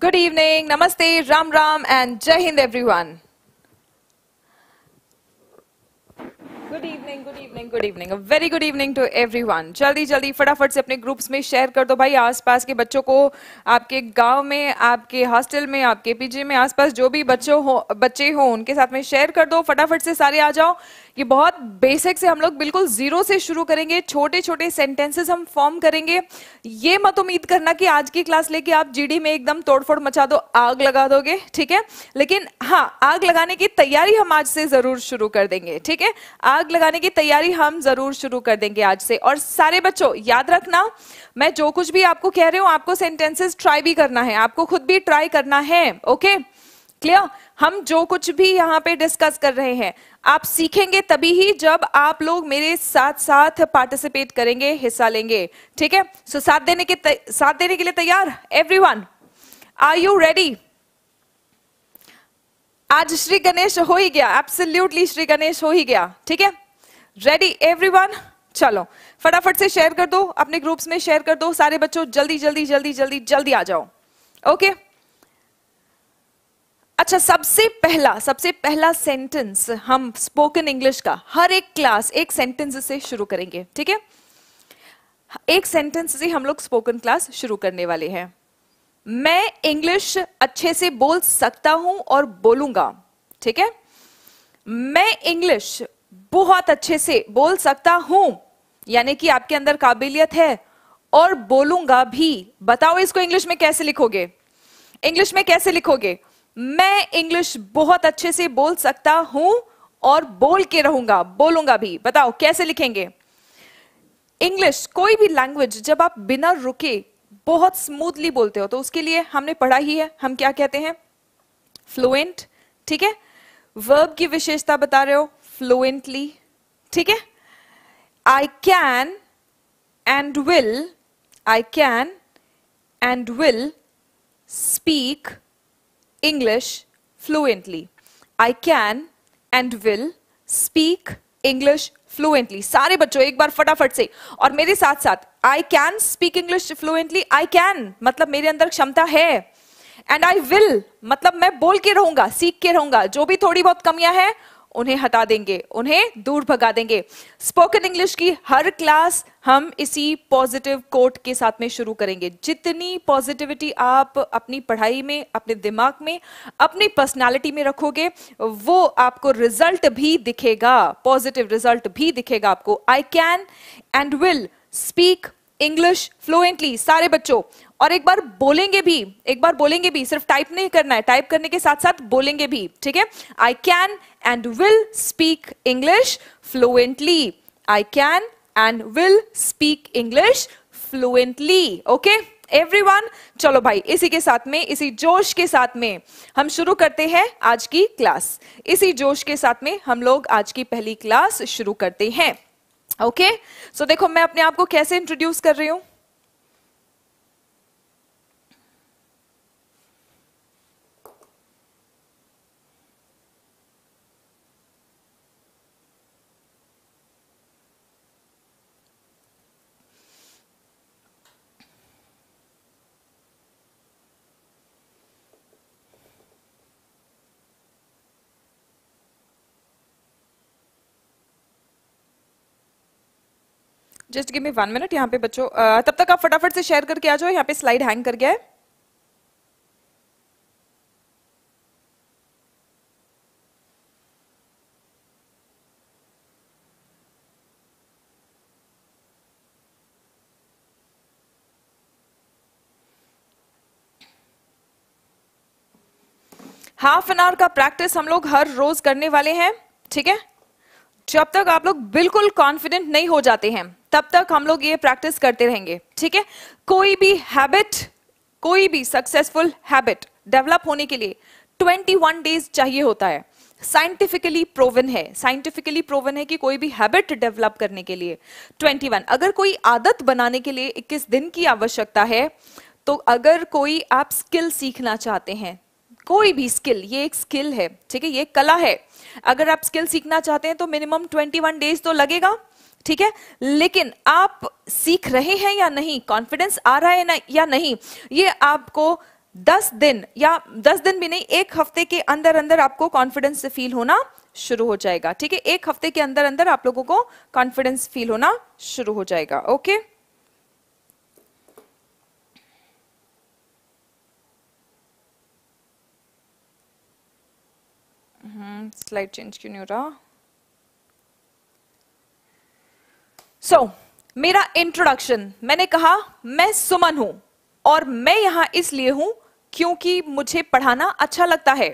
Good evening, Namaste, Ram Ram, and Jai Hind, everyone. Good evening good evening good evening very good evening to everyone जल्दी जल्दी फटाफट से अपने groups में share कर दो भाई आसपास के बच्चों को आपके गांव में आपके हॉस्टल में आपके पीजी में आसपास जो भी बच्चों हो बच्चे हो उनके साथ में शेयर कर दो फटाफट से सारे आ जाओ ये बहुत बेसिक से हम लोग बिल्कुल जीरो से शुरू करेंगे छोटे छोटे सेंटेंसेस हम फॉर्म करेंगे ये मत उम्मीद करना कि आज की क्लास लेके आप जीडी में एकदम तोड़फोड़ मचा दो आग लगा दोगे ठीक है लेकिन हाँ आग लगाने की तैयारी हम आज से जरूर शुरू कर देंगे ठीक है आग लगाने की तैयारी हम जरूर शुरू कर देंगे आज से और सारे बच्चों याद रखना मैं जो कुछ भी आपको कह रहे हूँ आपको सेंटेंसेस ट्राई भी करना है आपको खुद भी ट्राई करना है ओके क्लियर हम जो कुछ भी यहाँ पे डिस्कस कर रहे हैं आप सीखेंगे तभी ही जब आप लोग मेरे साथ साथ पार्टिसिपेट करेंगे हिस्सा लेंगे ठीक है सो साथ देने के साथ देने के लिए तैयार everyone are you ready आज श्री गणेश हो ही गया एब्सोल्यूटली श्री गणेश हो ही गया ठीक है रेडी वन चलो फटाफट से शेयर कर दो अपने ग्रुप्स में शेयर कर दो सारे बच्चों जल्दी जल्दी जल्दी जल्दी जल्दी आ जाओ ओके okay? अच्छा सबसे पहला सबसे पहला सेंटेंस हम स्पोकन इंग्लिश का हर एक क्लास एक सेंटेंस से शुरू करेंगे ठीक है एक सेंटेंस से हम लोग स्पोकन क्लास शुरू करने वाले हैं मैं इंग्लिश अच्छे से बोल सकता हूं और बोलूंगा ठीक है मैं इंग्लिश बहुत अच्छे से बोल सकता हूं यानी कि आपके अंदर काबिलियत है और बोलूंगा भी बताओ इसको इंग्लिश में कैसे लिखोगे इंग्लिश में कैसे लिखोगे मैं इंग्लिश बहुत अच्छे से बोल सकता हूं और बोल के रहूंगा बोलूंगा भी बताओ कैसे लिखेंगे इंग्लिश कोई भी लैंग्वेज जब आप बिना रुके बहुत स्मूथली बोलते हो तो उसके लिए हमने पढ़ा ही है हम क्या कहते हैं फ्लुएंट ठीक है वर्ब की विशेषता बता रहे हो फ्लुएंटली ठीक है I can and will I can and will speak English fluently. I can and will speak English fluently सारे बच्चों एक बार फटाफट से और मेरे साथ साथ I can speak English fluently I can मतलब मेरे अंदर क्षमता है एंड आई विल मतलब मैं बोल के रहूंगा सीख के रहूंगा जो भी थोड़ी बहुत कमियां हैं उन्हें हटा देंगे उन्हें दूर भगा देंगे स्पोकन इंग्लिश की हर क्लास हम इसी पॉजिटिव कोट के साथ में शुरू करेंगे जितनी पॉजिटिविटी आप अपनी पढ़ाई में अपने दिमाग में अपनी पर्सनालिटी में रखोगे वो आपको रिजल्ट भी दिखेगा पॉजिटिव रिजल्ट भी दिखेगा आपको I can and will speak English fluently सारे बच्चों और एक बार बोलेंगे भी एक बार बोलेंगे भी सिर्फ टाइप नहीं करना है टाइप करने के साथ साथ बोलेंगे भी ठीक है I can and will speak English fluently I can and will speak English fluently okay one चलो भाई इसी के साथ में इसी जोश के साथ में हम शुरू करते हैं आज की क्लास इसी जोश के साथ में हम लोग आज की पहली क्लास शुरू करते हैं ओके okay? सो so, देखो मैं अपने आप को कैसे इंट्रोड्यूस कर रही हूं just give me one minute यहाँ पे बच्चों तब तक आप फटाफट से शेयर करके आ जाओ यहाँ पे स्लाइड हैंग कर गया है हाफ एन आवर का प्रैक्टिस हम लोग हर रोज करने वाले हैं ठीक है जब तक आप लोग बिल्कुल कॉन्फिडेंट नहीं हो जाते हैं तब तक हम लोग ये प्रैक्टिस करते रहेंगे ठीक है कोई भी हैबिट कोई भी सक्सेसफुल हैबिट डेवलप होने के लिए 21 डेज चाहिए होता है साइंटिफिकली प्रोवन है साइंटिफिकली प्रोवन है कि कोई भी हैबिट डेवलप करने के लिए 21 अगर कोई आदत बनाने के लिए 21 दिन की आवश्यकता है तो अगर कोई आप स्किल सीखना चाहते हैं कोई भी स्किल ये एक स्किल है ठीक है ये कला है अगर आप स्किल सीखना चाहते हैं तो मिनिमम 21 डेज तो लगेगा ठीक है लेकिन आप सीख रहे हैं या नहीं कॉन्फिडेंस आ रहा है ना या नहीं ये आपको दस दिन या दस दिन भी नहीं एक हफ्ते के अंदर अंदर आपको कॉन्फिडेंस फील होना शुरू हो जाएगा ठीक है एक हफ्ते के अंदर अंदर आप लोगों को कॉन्फिडेंस फील होना शुरू हो जाएगा okay okay? Slide mm-hmm. Change क्यों नहीं हो रहा सो so, मेरा इंट्रोडक्शन मैंने कहा मैं सुमन हूं और मैं यहां इसलिए हूं क्योंकि मुझे पढ़ाना अच्छा लगता है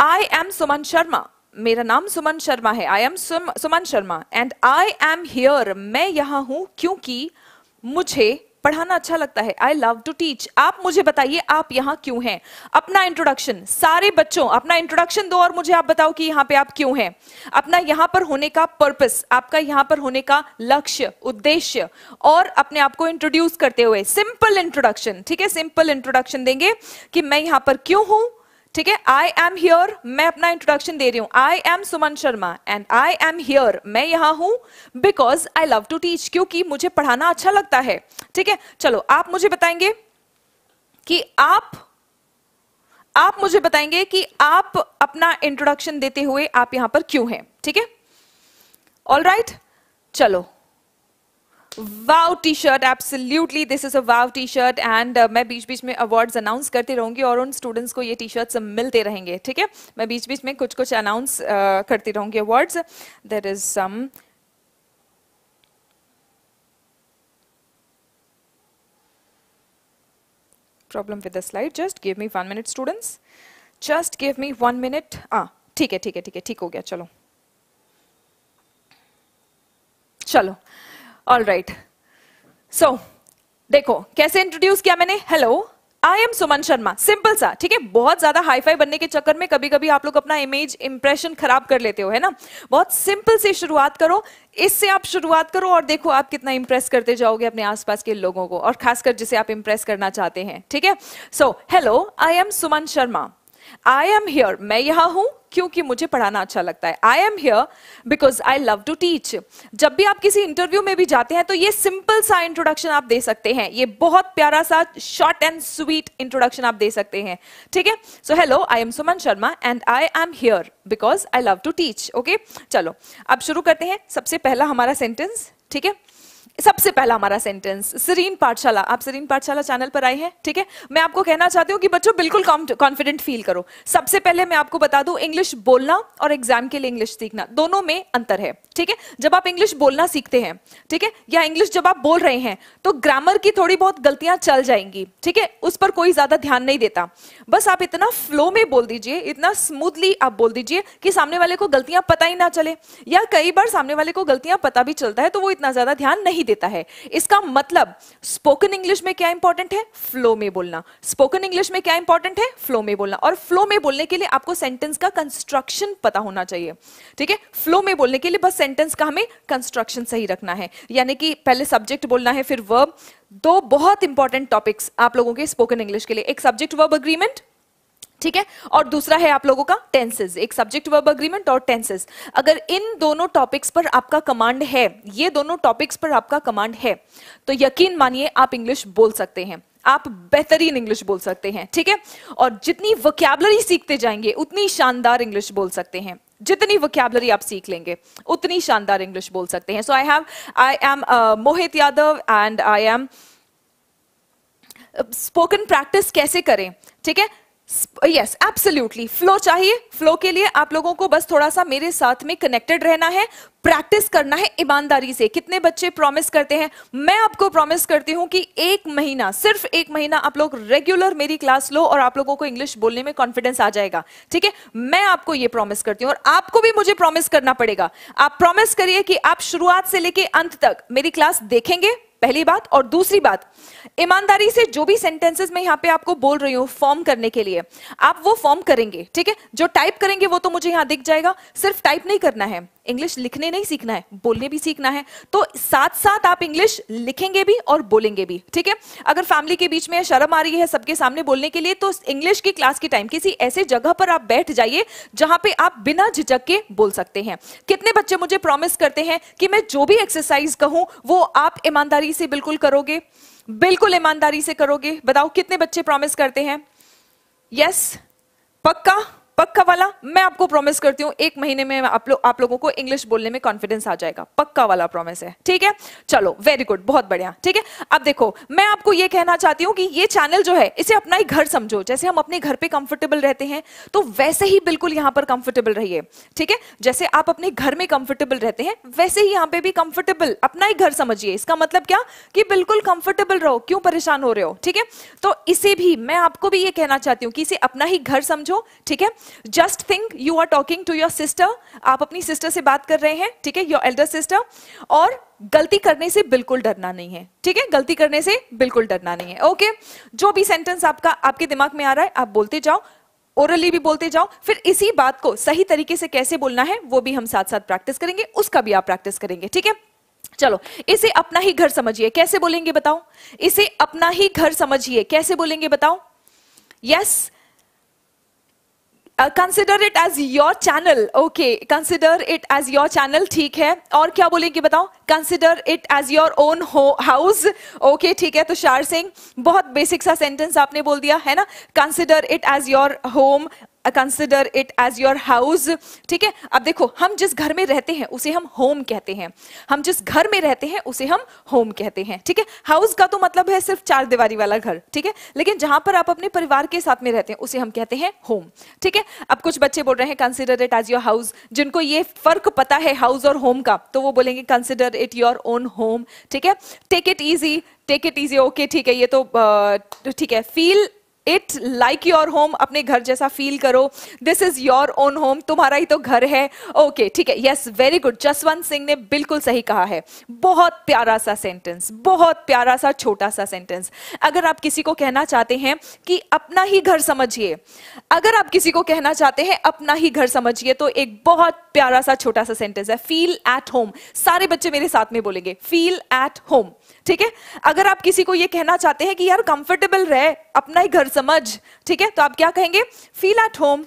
आई एम सुमन शर्मा मेरा नाम सुमन शर्मा है I am Suman Sharma and I am here मैं यहां हूं क्योंकि मुझे पढ़ाना अच्छा लगता है आई लव टू टीच आप मुझे बताइए आप यहाँ क्यों हैं अपना इंट्रोडक्शन सारे बच्चों अपना इंट्रोडक्शन दो और मुझे आप बताओ कि यहाँ पे आप क्यों हैं अपना यहाँ पर होने का पर्पस आपका यहाँ पर होने का लक्ष्य उद्देश्य और अपने आप को इंट्रोड्यूस करते हुए सिंपल इंट्रोडक्शन ठीक है सिंपल इंट्रोडक्शन देंगे कि मैं यहाँ पर क्यों हूं ठीक है आई एम हियर मैं अपना इंट्रोडक्शन दे रही हूं I am Suman Sharma and I am here मैं यहां हूं because I love to teach क्योंकि मुझे पढ़ाना अच्छा लगता है ठीक है चलो आप मुझे बताएंगे कि आप आप मुझे बताएंगे कि आप अपना इंट्रोडक्शन देते हुए आप यहां पर क्यों हैं ठीक है ऑल राइट चलो wow T shirt absolutely this is a wow T shirt and uh, मैं बीच बीच में अवार्ड्स अनाउंस करती रहूंगी और उन स्टूडेंट्स को ये टी शर्ट्स मिलते रहेंगे ठीक है मैं बीच बीच में कुछ कुछ अनाउंस uh, करती रहूंगी awards there is some problem with the slide just give me one minute students just give me one minute ah ठीक है ठीक है ठीक है ठीक हो गया चलो चलो ऑल राइट सो देखो कैसे इंट्रोड्यूस किया मैंने hello I am Suman Sharma simple सा ठीक है बहुत ज्यादा हाईफाई बनने के चक्कर में कभी कभी आप लोग अपना इमेज इंप्रेशन खराब कर लेते हो है ना बहुत सिंपल से शुरुआत करो इससे आप शुरुआत करो और देखो आप कितना इंप्रेस करते जाओगे अपने आसपास के लोगों को और खासकर जिसे आप इंप्रेस करना चाहते हैं ठीक है so hello I am Suman Sharma I am here मैं यहां हूं क्योंकि मुझे पढ़ाना अच्छा लगता है I am here because I love to teach जब भी आप किसी इंटरव्यू में भी जाते हैं तो ये सिंपल सा इंट्रोडक्शन आप दे सकते हैं ये बहुत प्यारा सा शॉर्ट एंड स्वीट इंट्रोडक्शन आप दे सकते हैं ठीक है so hello I am Suman Sharma and I am here because I love to teach okay चलो अब शुरू करते हैं सबसे पहला हमारा सेंटेंस ठीक है सबसे पहला हमारा सेंटेंस सरीन पाठशाला आप सरीन पाठशाला चैनल पर आए हैं ठीक है मैं आपको कहना चाहती हूँ कि बच्चों बिल्कुल कॉन्फिडेंट फील करो सबसे पहले मैं आपको बता दूं इंग्लिश बोलना और एग्जाम के लिए इंग्लिश सीखना दोनों में अंतर है ठीक है जब आप इंग्लिश बोलना सीखते हैं ठीक है या इंग्लिश जब आप बोल रहे हैं तो ग्रामर की थोड़ी बहुत गलतियां चल जाएंगी ठीक है उस पर कोई ज्यादा ध्यान नहीं देता बस आप इतना फ्लो में बोल दीजिए इतना स्मूथली आप बोल दीजिए कि सामने वाले को गलतियां पता ही ना चले या कई बार सामने वाले को गलतियां पता भी चलता है तो वो इतना ज्यादा ध्यान नहीं नहीं देता है इसका मतलब स्पोकन इंग्लिश में क्या इंपॉर्टेंट है फ्लो में बोलना स्पोकन इंग्लिश में क्या इंपॉर्टेंट है फ्लो में बोलना और फ्लो में बोलने के लिए आपको सेंटेंस का कंस्ट्रक्शन पता होना चाहिए ठीक है फ्लो में बोलने के लिए बस सेंटेंस का हमें कंस्ट्रक्शन सही रखना है यानी कि पहले सब्जेक्ट बोलना है फिर वर्ब दो बहुत इंपॉर्टेंट टॉपिक्स आप लोगों के स्पोकन इंग्लिश के लिए एक सब्जेक्ट वर्ब अग्रीमेंट ठीक है और दूसरा है आप लोगों का टेंसेज एक सब्जेक्ट वर्ब अग्रीमेंट और टेंसेज अगर इन दोनों टॉपिक्स पर आपका कमांड है ये दोनों टॉपिक्स पर आपका कमांड है तो यकीन मानिए आप इंग्लिश बोल सकते हैं आप बेहतरीन इंग्लिश बोल सकते हैं ठीक है और जितनी वोकैबलरी सीखते जाएंगे उतनी शानदार इंग्लिश बोल सकते हैं जितनी वोकैबलरी आप सीख लेंगे उतनी शानदार इंग्लिश बोल सकते हैं so I have I am Mohit Yadav and I am spoken practice कैसे करें ठीक है यस एब्सोल्युटली फ्लो चाहिए फ्लो के लिए आप लोगों को बस थोड़ा सा मेरे साथ में कनेक्टेड रहना है प्रैक्टिस करना है ईमानदारी से कितने बच्चे प्रॉमिस करते हैं मैं आपको प्रॉमिस करती हूं कि एक महीना सिर्फ एक महीना आप लोग रेगुलर मेरी क्लास लो और आप लोगों को इंग्लिश बोलने में कॉन्फिडेंस आ जाएगा ठीक है मैं आपको ये प्रॉमिस करती हूं और आपको भी मुझे प्रॉमिस करना पड़ेगा आप प्रॉमिस करिए कि आप शुरुआत से लेकर अंत तक मेरी क्लास देखेंगे पहली बात और दूसरी बात ईमानदारी से जो भी सेंटेंसेस मैं यहाँ पे आपको बोल रही हूँ फॉर्म करने के लिए आप वो फॉर्म करेंगे ठीक है जो टाइप करेंगे वो तो मुझे यहाँ दिख जाएगा सिर्फ टाइप नहीं करना है इंग्लिश लिखने नहीं सीखना है बोलने भी सीखना है तो साथ साथ आप इंग्लिश लिखेंगे भी और बोलेंगे भी ठीक है अगर फैमिली के बीच में शर्म आ रही है सबके सामने बोलने के लिए तो इंग्लिश की क्लास के टाइम किसी ऐसे जगह पर आप बैठ जाइए जहां पे आप बिना झिझक के बोल सकते हैं कितने बच्चे मुझे प्रॉमिस करते हैं कि मैं जो भी एक्सरसाइज कहूं वो आप ईमानदारी से बिल्कुल करोगे बिल्कुल ईमानदारी से करोगे बताओ कितने बच्चे प्रॉमिस करते हैं यस yes? पक्का पक्का वाला मैं आपको प्रॉमिस करती हूँ एक महीने में आप लोग आप लोगों को इंग्लिश बोलने में कॉन्फिडेंस आ जाएगा पक्का वाला प्रॉमिस है ठीक है चलो वेरी गुड बहुत बढ़िया ठीक है अब देखो मैं आपको ये कहना चाहती हूँ कि ये चैनल जो है इसे अपना ही घर समझो जैसे हम अपने घर पे कंफर्टेबल रहते हैं तो वैसे ही बिल्कुल यहाँ पर कंफर्टेबल रहिए ठीक है जैसे आप अपने घर में कंफर्टेबल रहते हैं वैसे ही यहाँ पे भी कंफर्टेबल अपना ही घर समझिए इसका मतलब क्या कि बिल्कुल कंफर्टेबल रहो क्यों परेशान हो रहे हो ठीक है तो इसे भी मैं आपको भी ये कहना चाहती हूँ कि इसे अपना ही घर समझो ठीक है just think you are talking to your sister आप अपनी सिस्टर से बात कर रहे हैं ठीक है योर एल्डर सिस्टर और गलती करने से बिल्कुल डरना नहीं है ठीक है गलती करने से बिल्कुल डरना नहीं है ओके okay? जो भी सेंटेंस आपका आपके दिमाग में आ रहा है आप बोलते जाओ ओरली भी बोलते जाओ फिर इसी बात को सही तरीके से कैसे बोलना है वो भी हम साथ साथ प्रैक्टिस करेंगे उसका भी आप प्रैक्टिस करेंगे ठीक है चलो इसे अपना ही घर समझिए कैसे बोलेंगे बताओ इसे अपना ही घर समझिए कैसे बोलेंगे बताओ yes yes, Uh, consider it as your channel okay consider it as your channel ठीक है और क्या बोलेंगे बताओ consider it as your own house okay ठीक है तुषार सिंह बहुत बेसिक सा सेंटेंस आपने बोल दिया है ना consider it as your home consider it as your house ठीक है अब देखो हम जिस घर में रहते हैं उसे हम होम कहते हैं हम जिस घर में रहते हैं उसे हम होम कहते हैं ठीक है हाउस का तो मतलब है सिर्फ चार दीवारी वाला घर ठीक है लेकिन जहां पर आप अपने परिवार के साथ में रहते हैं उसे हम कहते हैं होम ठीक है अब कुछ बच्चे बोल रहे हैं consider it as your house जिनको ये फर्क पता है हाउस और होम का तो वो बोलेंगे consider it your own home ठीक है take it easy take it easy okay ठीक है ये तो uh, ठीक है feel it like your home अपने घर जैसा फील करो this is your own home तुम्हारा ही तो घर है ओके okay, ठीक है yes very good Jaswant Singh ने बिल्कुल सही कहा है बहुत प्यारा सा सेंटेंस बहुत प्यारा सा छोटा सा सेंटेंस अगर आप किसी को कहना चाहते हैं कि अपना ही घर समझिए अगर आप किसी को कहना चाहते हैं अपना ही घर समझिए तो एक बहुत प्यारा सा छोटा सा सेंटेंस है फील एट होम सारे बच्चे मेरे साथ में बोलेंगे फील एट होम ठीक है अगर आप किसी को यह कहना चाहते हैं कि यार कंफर्टेबल रहे अपना ही घर समझ ठीक है तो आप क्या कहेंगे feel at home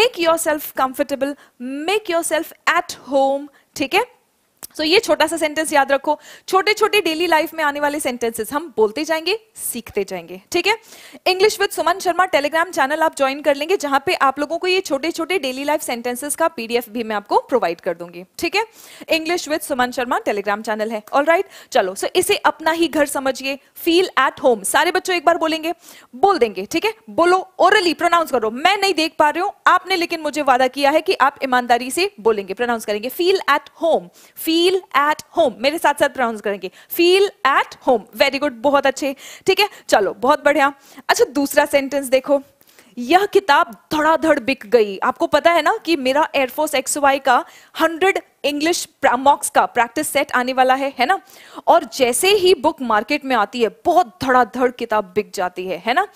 make yourself comfortable make yourself at home ठीक है सो so, ये छोटा सा सेंटेंस याद रखो छोटे छोटे डेली लाइफ में आने वाले सेंटेंसेस हम बोलते जाएंगे सीखते जाएंगे ठीक है English with Suman Sharma Telegram channel आप ज्वाइन कर लेंगे जहां पे आप लोगों को ये छोटे छोटे डेली लाइफ सेंटेंसेस का पीडीएफ भी मैं आपको प्रोवाइड कर दूंगी ठीक है English with Suman Sharma Telegram channel है ऑल right? चलो सो so इसे अपना ही घर समझिए फील एट होम सारे बच्चों एक बार बोलेंगे बोल देंगे ठीक है बोलो ओरली प्रोनाउंस करो मैं नहीं देख पा रही हूं आपने लेकिन मुझे वादा किया है कि आप ईमानदारी से बोलेंगे प्रोनाउंस करेंगे feel at home feel at home मेरे साथ साथ प्रोनाउंस करेंगे feel at home very good बहुत अच्छे ठीक है चलो बहुत बढ़िया अच्छा दूसरा सेंटेंस देखो यह किताब धड़ाधड़ बिक गई आपको पता है ना कि मेरा एयरफोर्स एक्स वाई का हंड्रेड इंग्लिश मॉक्स का प्रैक्टिस सेट आने वाला है है ना और जैसे ही बुक मार्केट में आती है बहुत धड़ाधड़ किताब बिक जाती है है ना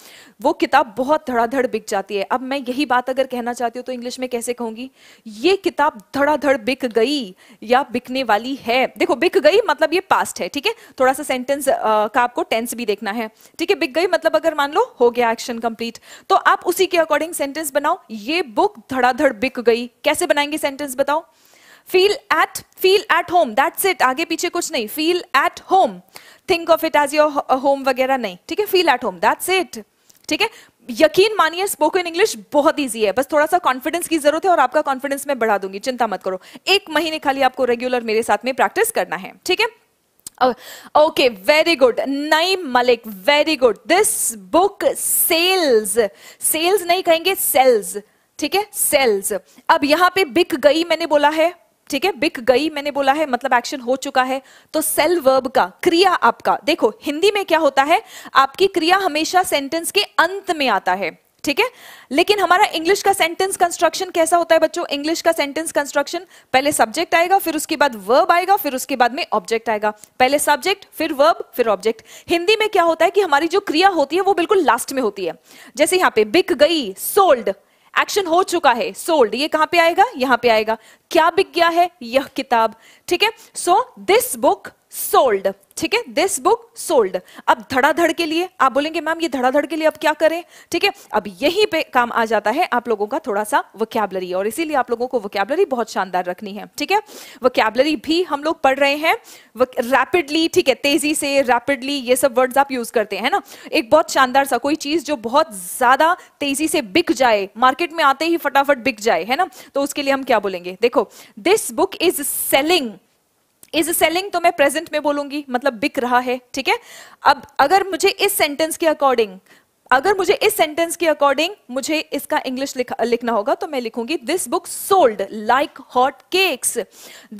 वो किताब बहुत धड़ाधड़ बिक जाती है अब मैं यही बात अगर कहना चाहती हूँ तो इंग्लिश में कैसे कहूंगी ये किताब धड़ाधड़ बिक गई या बिकने वाली है देखो बिक गई मतलब ये पास्ट है ठीक है थोड़ा सा सेंटेंस का आपको टेंस भी देखना है ठीक है बिक गई मतलब अगर मान लो हो गया एक्शन कंप्लीट तो आप उसी के अकॉर्डिंग सेंटेंस बनाओ ये बुक धड़ाधड़ बिक गई कैसे बनाएंगे सेंटेंस बताओ feel at feel at home that's it आगे पीछे कुछ नहीं feel at home think of it as your home वगैरह नहीं ठीक है feel at home that's it ठीक है यकीन मानिए स्पोकन इंग्लिश बहुत इजी है बस थोड़ा सा कॉन्फिडेंस की जरूरत है और आपका कॉन्फिडेंस मैं बढ़ा दूंगी चिंता मत करो एक महीने खाली आपको रेगुलर मेरे साथ में प्रैक्टिस करना है ठीक है ओके वेरी गुड नई Malik very good this book sells sells नहीं कहेंगे सेल्स ठीक है सेल्स अब यहां पे बिक गई मैंने बोला है ठीक है बिक गई मैंने बोला है मतलब एक्शन हो चुका है तो सेल वर्ब का क्रिया आपका देखो हिंदी में क्या होता है आपकी क्रिया हमेशा सेंटेंस के अंत में आता है ठीक है लेकिन हमारा इंग्लिश का सेंटेंस कंस्ट्रक्शन कैसा होता है बच्चों इंग्लिश का सेंटेंस कंस्ट्रक्शन पहले सब्जेक्ट आएगा फिर उसके बाद वर्ब आएगा फिर उसके बाद में ऑब्जेक्ट आएगा पहले सब्जेक्ट फिर वर्ब फिर ऑब्जेक्ट हिंदी में क्या होता है कि हमारी जो क्रिया होती है वो बिल्कुल लास्ट में होती है जैसे यहां पे बिक गई सोल्ड एक्शन हो चुका है सोल्ड ये कहां पे आएगा यहां पे आएगा क्या बिक गया है यह किताब ठीक है सो दिस बुक सोल्ड ठीक है दिस बुक सोल्ड अब धड़ाधड़ के लिए आप बोलेंगे मैम ये धड़ाधड़ के लिए अब क्या करें ठीक है अब यहीं पे काम आ जाता है आप लोगों का थोड़ा सा वोकैबलरी और इसीलिए आप लोगों को वोकैबलरी बहुत शानदार रखनी है ठीक है वोकैबलरी भी हम लोग पढ़ रहे हैं रैपिडली ठीक है तेजी से रैपिडली ये सब वर्ड आप यूज करते हैं ना एक बहुत शानदार सा कोई चीज जो बहुत ज्यादा तेजी से बिक जाए मार्केट में आते ही फटाफट बिक जाए है ना तो उसके लिए हम क्या बोलेंगे देखो this book is selling is selling तो मैं प्रेजेंट में बोलूंगी मतलब बिक रहा है ठीक है अब अगर मुझे इस सेंटेंस के अकॉर्डिंग अगर मुझे इस सेंटेंस के अकॉर्डिंग मुझे इसका इंग्लिश लिखना होगा तो मैं लिखूंगी this book sold like hot cakes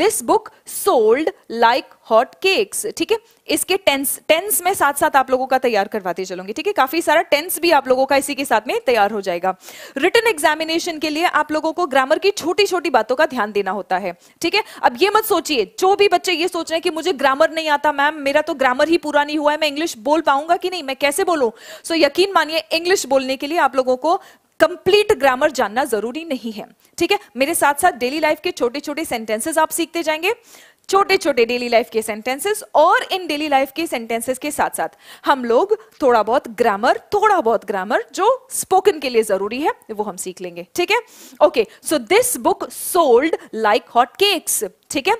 this book sold like hot cakes ठीक है इसके टेंस टेंस में साथ साथ आप लोगों का तैयार करवाते चलूंगी ठीक है काफी सारा टेंस भी आप लोगों का इसी के साथ में तैयार हो जाएगा रिटर्न एग्जामिनेशन के लिए आप लोगों को ग्रामर की छोटी छोटी बातों का ध्यान देना होता है ठीक है अब ये मत सोचिए जो भी बच्चे ये सोच रहे हैं कि मुझे ग्रामर नहीं आता मैम मेरा तो ग्रामर ही पूरा नहीं हुआ है मैं इंग्लिश बोल पाऊंगा कि नहीं मैं कैसे बोलूं सो यकीन मानिए इंग्लिश बोलने के लिए आप लोगों को कंप्लीट ग्रामर जानना जरूरी नहीं है ठीक है मेरे साथ साथ डेली लाइफ के छोटे छोटे सेंटेंसेस आप सीखते जाएंगे छोटे छोटे डेली लाइफ के सेंटेंसेस और इन डेली लाइफ के सेंटेंसेस के साथ साथ हम लोग थोड़ा बहुत ग्रामर थोड़ा बहुत ग्रामर जो स्पोकन के लिए जरूरी है वो हम सीख लेंगे ठीक है okay so this book sold like hot cakes ठीक है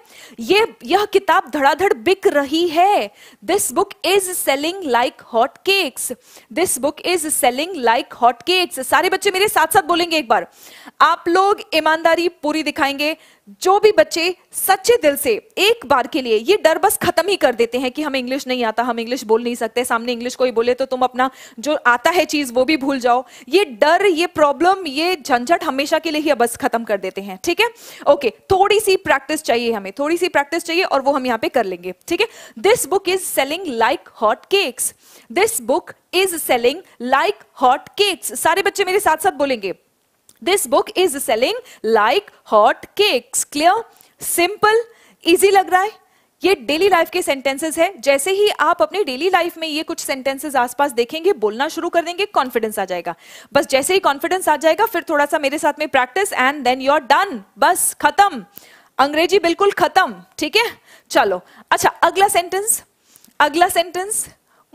ये यह किताब धड़ाधड़ बिक रही है this book is selling like hot cakes this book is selling like hot cakes सारे बच्चे मेरे साथ साथ बोलेंगे एक बार आप लोग ईमानदारी पूरी दिखाएंगे जो भी बच्चे सच्चे दिल से एक बार के लिए ये डर बस खत्म ही कर देते हैं कि हमें इंग्लिश नहीं आता हम इंग्लिश बोल नहीं सकते सामने इंग्लिश कोई बोले तो तुम अपना जो आता है चीज वो भी भूल जाओ ये डर ये प्रॉब्लम ये झंझट हमेशा के लिए ही बस खत्म कर देते हैं ठीक है ओके थोड़ी सी प्रैक्टिस चाहिए चाहिए हमें थोड़ी सी प्रैक्टिस चाहिए और वो हम यहाँ पे कर लेंगे ठीक है this book is selling like hot cakes this book is selling like hot cakes सारे बच्चे मेरे साथ साथ बोलेंगे this book is selling like hot cakes clear simple easy लग रहा है ये डेली लाइफ के सेंटेंसेस है जैसे ही आप अपने डेली लाइफ में ये कुछ सेंटेंसेस आसपास देखेंगे बोलना शुरू कर देंगे कॉन्फिडेंस आ जाएगा बस जैसे ही कॉन्फिडेंस आ जाएगा फिर थोड़ा सा मेरे साथ में practice and then you are done बस खत्म अंग्रेजी बिल्कुल खत्म ठीक है चलो अच्छा अगला सेंटेंस अगला सेंटेंस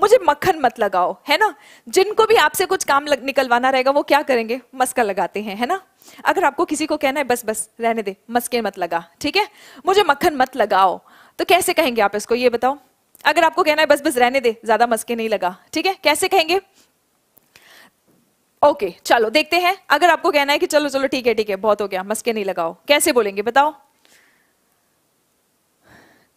मुझे मक्खन मत लगाओ है ना जिनको भी आपसे कुछ काम लग, निकलवाना रहेगा वो क्या करेंगे मस्का लगाते हैं है ना अगर आपको किसी को कहना है बस बस रहने दे मस्के मत लगा ठीक है मुझे मक्खन मत लगाओ तो कैसे कहेंगे आप इसको ये बताओ अगर आपको कहना है बस बस रहने दे ज्यादा मस्के नहीं लगा ठीक है कैसे कहेंगे ओके चलो देखते हैं अगर आपको कहना है कि चलो चलो ठीक है ठीक है बहुत हो गया मस्के नहीं लगाओ कैसे बोलेंगे बताओ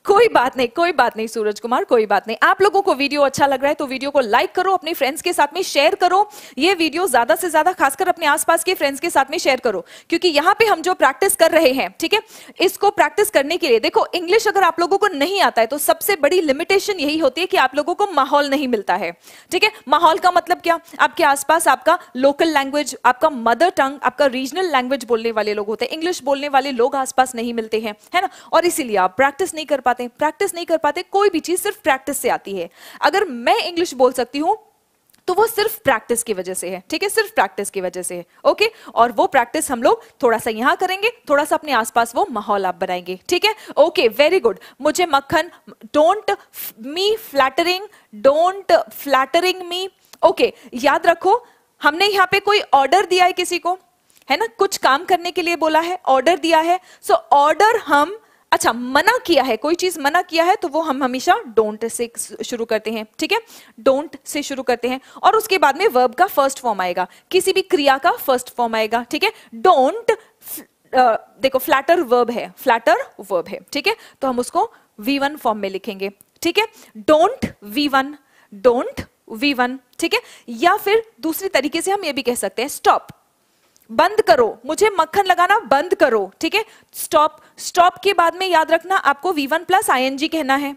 कोई बात नहीं कोई बात नहीं सूरज कुमार कोई बात नहीं आप लोगों को वीडियो अच्छा लग रहा है तो वीडियो को लाइक करो अपने फ्रेंड्स के साथ में शेयर करो ये वीडियो ज्यादा से ज्यादा खासकर अपने आसपास के फ्रेंड्स के साथ में शेयर करो क्योंकि यहाँ पे हम जो प्रैक्टिस कर रहे हैं ठीक है इसको प्रैक्टिस करने के लिए देखो इंग्लिश अगर आप लोगों को नहीं आता है तो सबसे बड़ी लिमिटेशन यही होती है कि आप लोगों को माहौल नहीं मिलता है ठीक है माहौल का मतलब क्या आपके आसपास आपका लोकल लैंग्वेज आपका मदर टंग आपका रीजनल लैंग्वेज बोलने वाले लोग होते हैं इंग्लिश बोलने वाले लोग आसपास नहीं मिलते हैं है ना और इसीलिए आप प्रैक्टिस नहीं कर पाते पाते हैं प्रैक्टिस नहीं कर पाते कोई भी चीज सिर्फ प्रैक्टिस से आती है अगर मैं इंग्लिश बोल सकती हूँ तो वो सिर्फ प्रैक्टिस की वजह से है ठीक है सिर्फ प्रैक्टिस की वजह से है ओके और वो प्रैक्टिस हम लोग थोड़ा सा यहां करेंगे थोड़ा सा अपने आसपास वो माहौल आप बनाएंगे ठीक है ओके वेरी गुड मुझे मक्खन don't me flattering don't flattering me okay याद रखो हमने यहां पे कोई ऑर्डर दिया है किसी को है ना कुछ काम करने के लिए बोला है ऑर्डर दिया है सो so, ऑर्डर हम अच्छा मना किया है कोई चीज मना किया है तो वो हम हमेशा डोंट से शुरू करते हैं ठीक है डोंट से शुरू करते हैं और उसके बाद में वर्ब का फर्स्ट फॉर्म आएगा किसी भी क्रिया का फर्स्ट फॉर्म आएगा ठीक है डोंट देखो फ्लैटर वर्ब है फ्लैटर वर्ब है ठीक है तो हम उसको वी वन फॉर्म में लिखेंगे ठीक है don't V one don't V one ठीक है या फिर दूसरी तरीके से हम ये भी कह सकते हैं स्टॉप बंद करो मुझे मक्खन लगाना बंद करो ठीक है स्टॉप स्टॉप के बाद में याद रखना आपको वी वन प्लस आई कहना है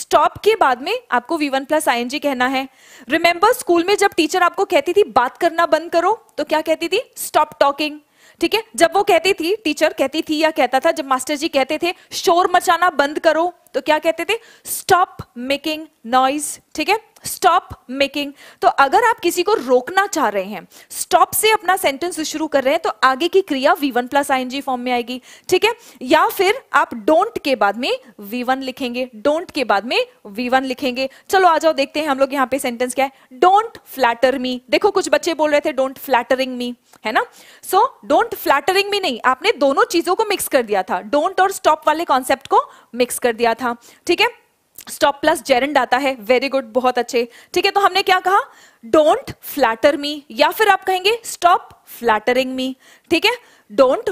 स्टॉप के बाद में आपको वी वन प्लस आई कहना है रिमेंबर स्कूल में जब टीचर आपको कहती थी बात करना बंद करो तो क्या कहती थी स्टॉप टॉकिंग ठीक है जब वो कहती थी टीचर कहती थी या कहता था जब मास्टर जी कहते थे शोर मचाना बंद करो तो क्या कहते थे स्टॉप मेकिंग नॉइज ठीक है स्टॉप मेकिंग तो अगर आप किसी को रोकना चाह रहे हैं स्टॉप से अपना सेंटेंस शुरू कर रहे हैं तो आगे की क्रिया V one plus I form में आएगी ठीक है या फिर आप डोंट के बाद में वी वन लिखेंगे डोंट के बाद में वी वन लिखेंगे चलो आ जाओ देखते हैं हम लोग यहां पे सेंटेंस क्या है डोंट फ्लैटर मी देखो कुछ बच्चे बोल रहे थे डोंट फ्लैटरिंग मी है ना सो डोंट फ्लैटरिंग मी नहीं आपने दोनों चीजों को मिक्स कर दिया था डोंट और स्टॉप वाले कॉन्सेप्ट को मिक्स कर दिया था ठीक है स्टॉप प्लस जेरेंड आता है वेरी गुड बहुत अच्छे ठीक है तो हमने क्या कहा डोंट फ्लैटर मी या फिर आप कहेंगे स्टॉप फ्लैटरिंग मी ठीक है don't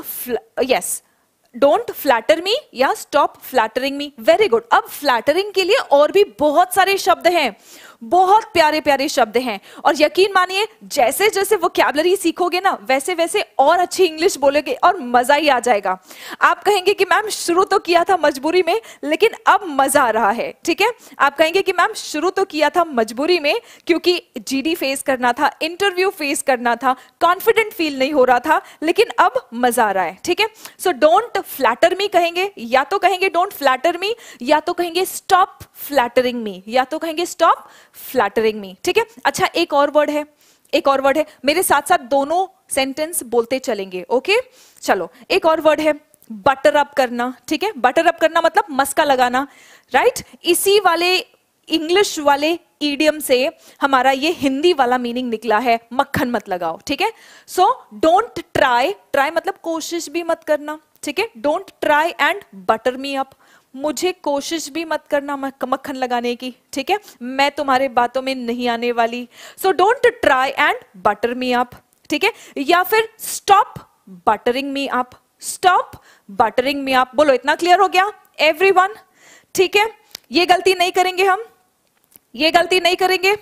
yes don't flatter me या stop flattering me very good अब फ्लैटरिंग के लिए और भी बहुत सारे शब्द हैं बहुत प्यारे प्यारे शब्द हैं और यकीन मानिए जैसे जैसे वोकेबलरी सीखोगे ना वैसे वैसे और अच्छी इंग्लिश बोलोगे और मजा ही आ जाएगा आप कहेंगे कि मैम शुरू तो किया था मजबूरी में लेकिन अब मजा आ रहा है ठीक है आप कहेंगे कि मैम शुरू तो किया था मजबूरी में क्योंकि जीडी फेस करना था इंटरव्यू फेस करना था कॉन्फिडेंट फील नहीं हो रहा था लेकिन अब मजा आ रहा है ठीक है सो डोंट फ्लैटर मी कहेंगे या तो कहेंगे डोंट फ्लैटर मी या तो कहेंगे स्टॉप फ्लैटरिंग मी या तो कहेंगे स्टॉप फ्लैटरिंग मी ठीक है अच्छा एक और वर्ड है एक और वर्ड है मेरे साथ साथ दोनों सेंटेंस बोलते चलेंगे ओके चलो एक और वर्ड है बटर अप करना ठीक है बटर अप करना मतलब मस्का लगाना राइट इसी वाले इंग्लिश वाले ईडियम से हमारा ये हिंदी वाला मीनिंग निकला है मक्खन मत लगाओ ठीक है सो डोंट ट्राई ट्राई मतलब कोशिश भी मत करना ठीक है don't try and butter me up मुझे कोशिश भी मत करना मक्खन लगाने की ठीक है मैं तुम्हारे बातों में नहीं आने वाली so don't try and butter me up ठीक है या फिर stop buttering me up stop buttering me up बोलो इतना क्लियर हो गया एवरी ठीक है ये गलती नहीं करेंगे हम ये गलती नहीं करेंगे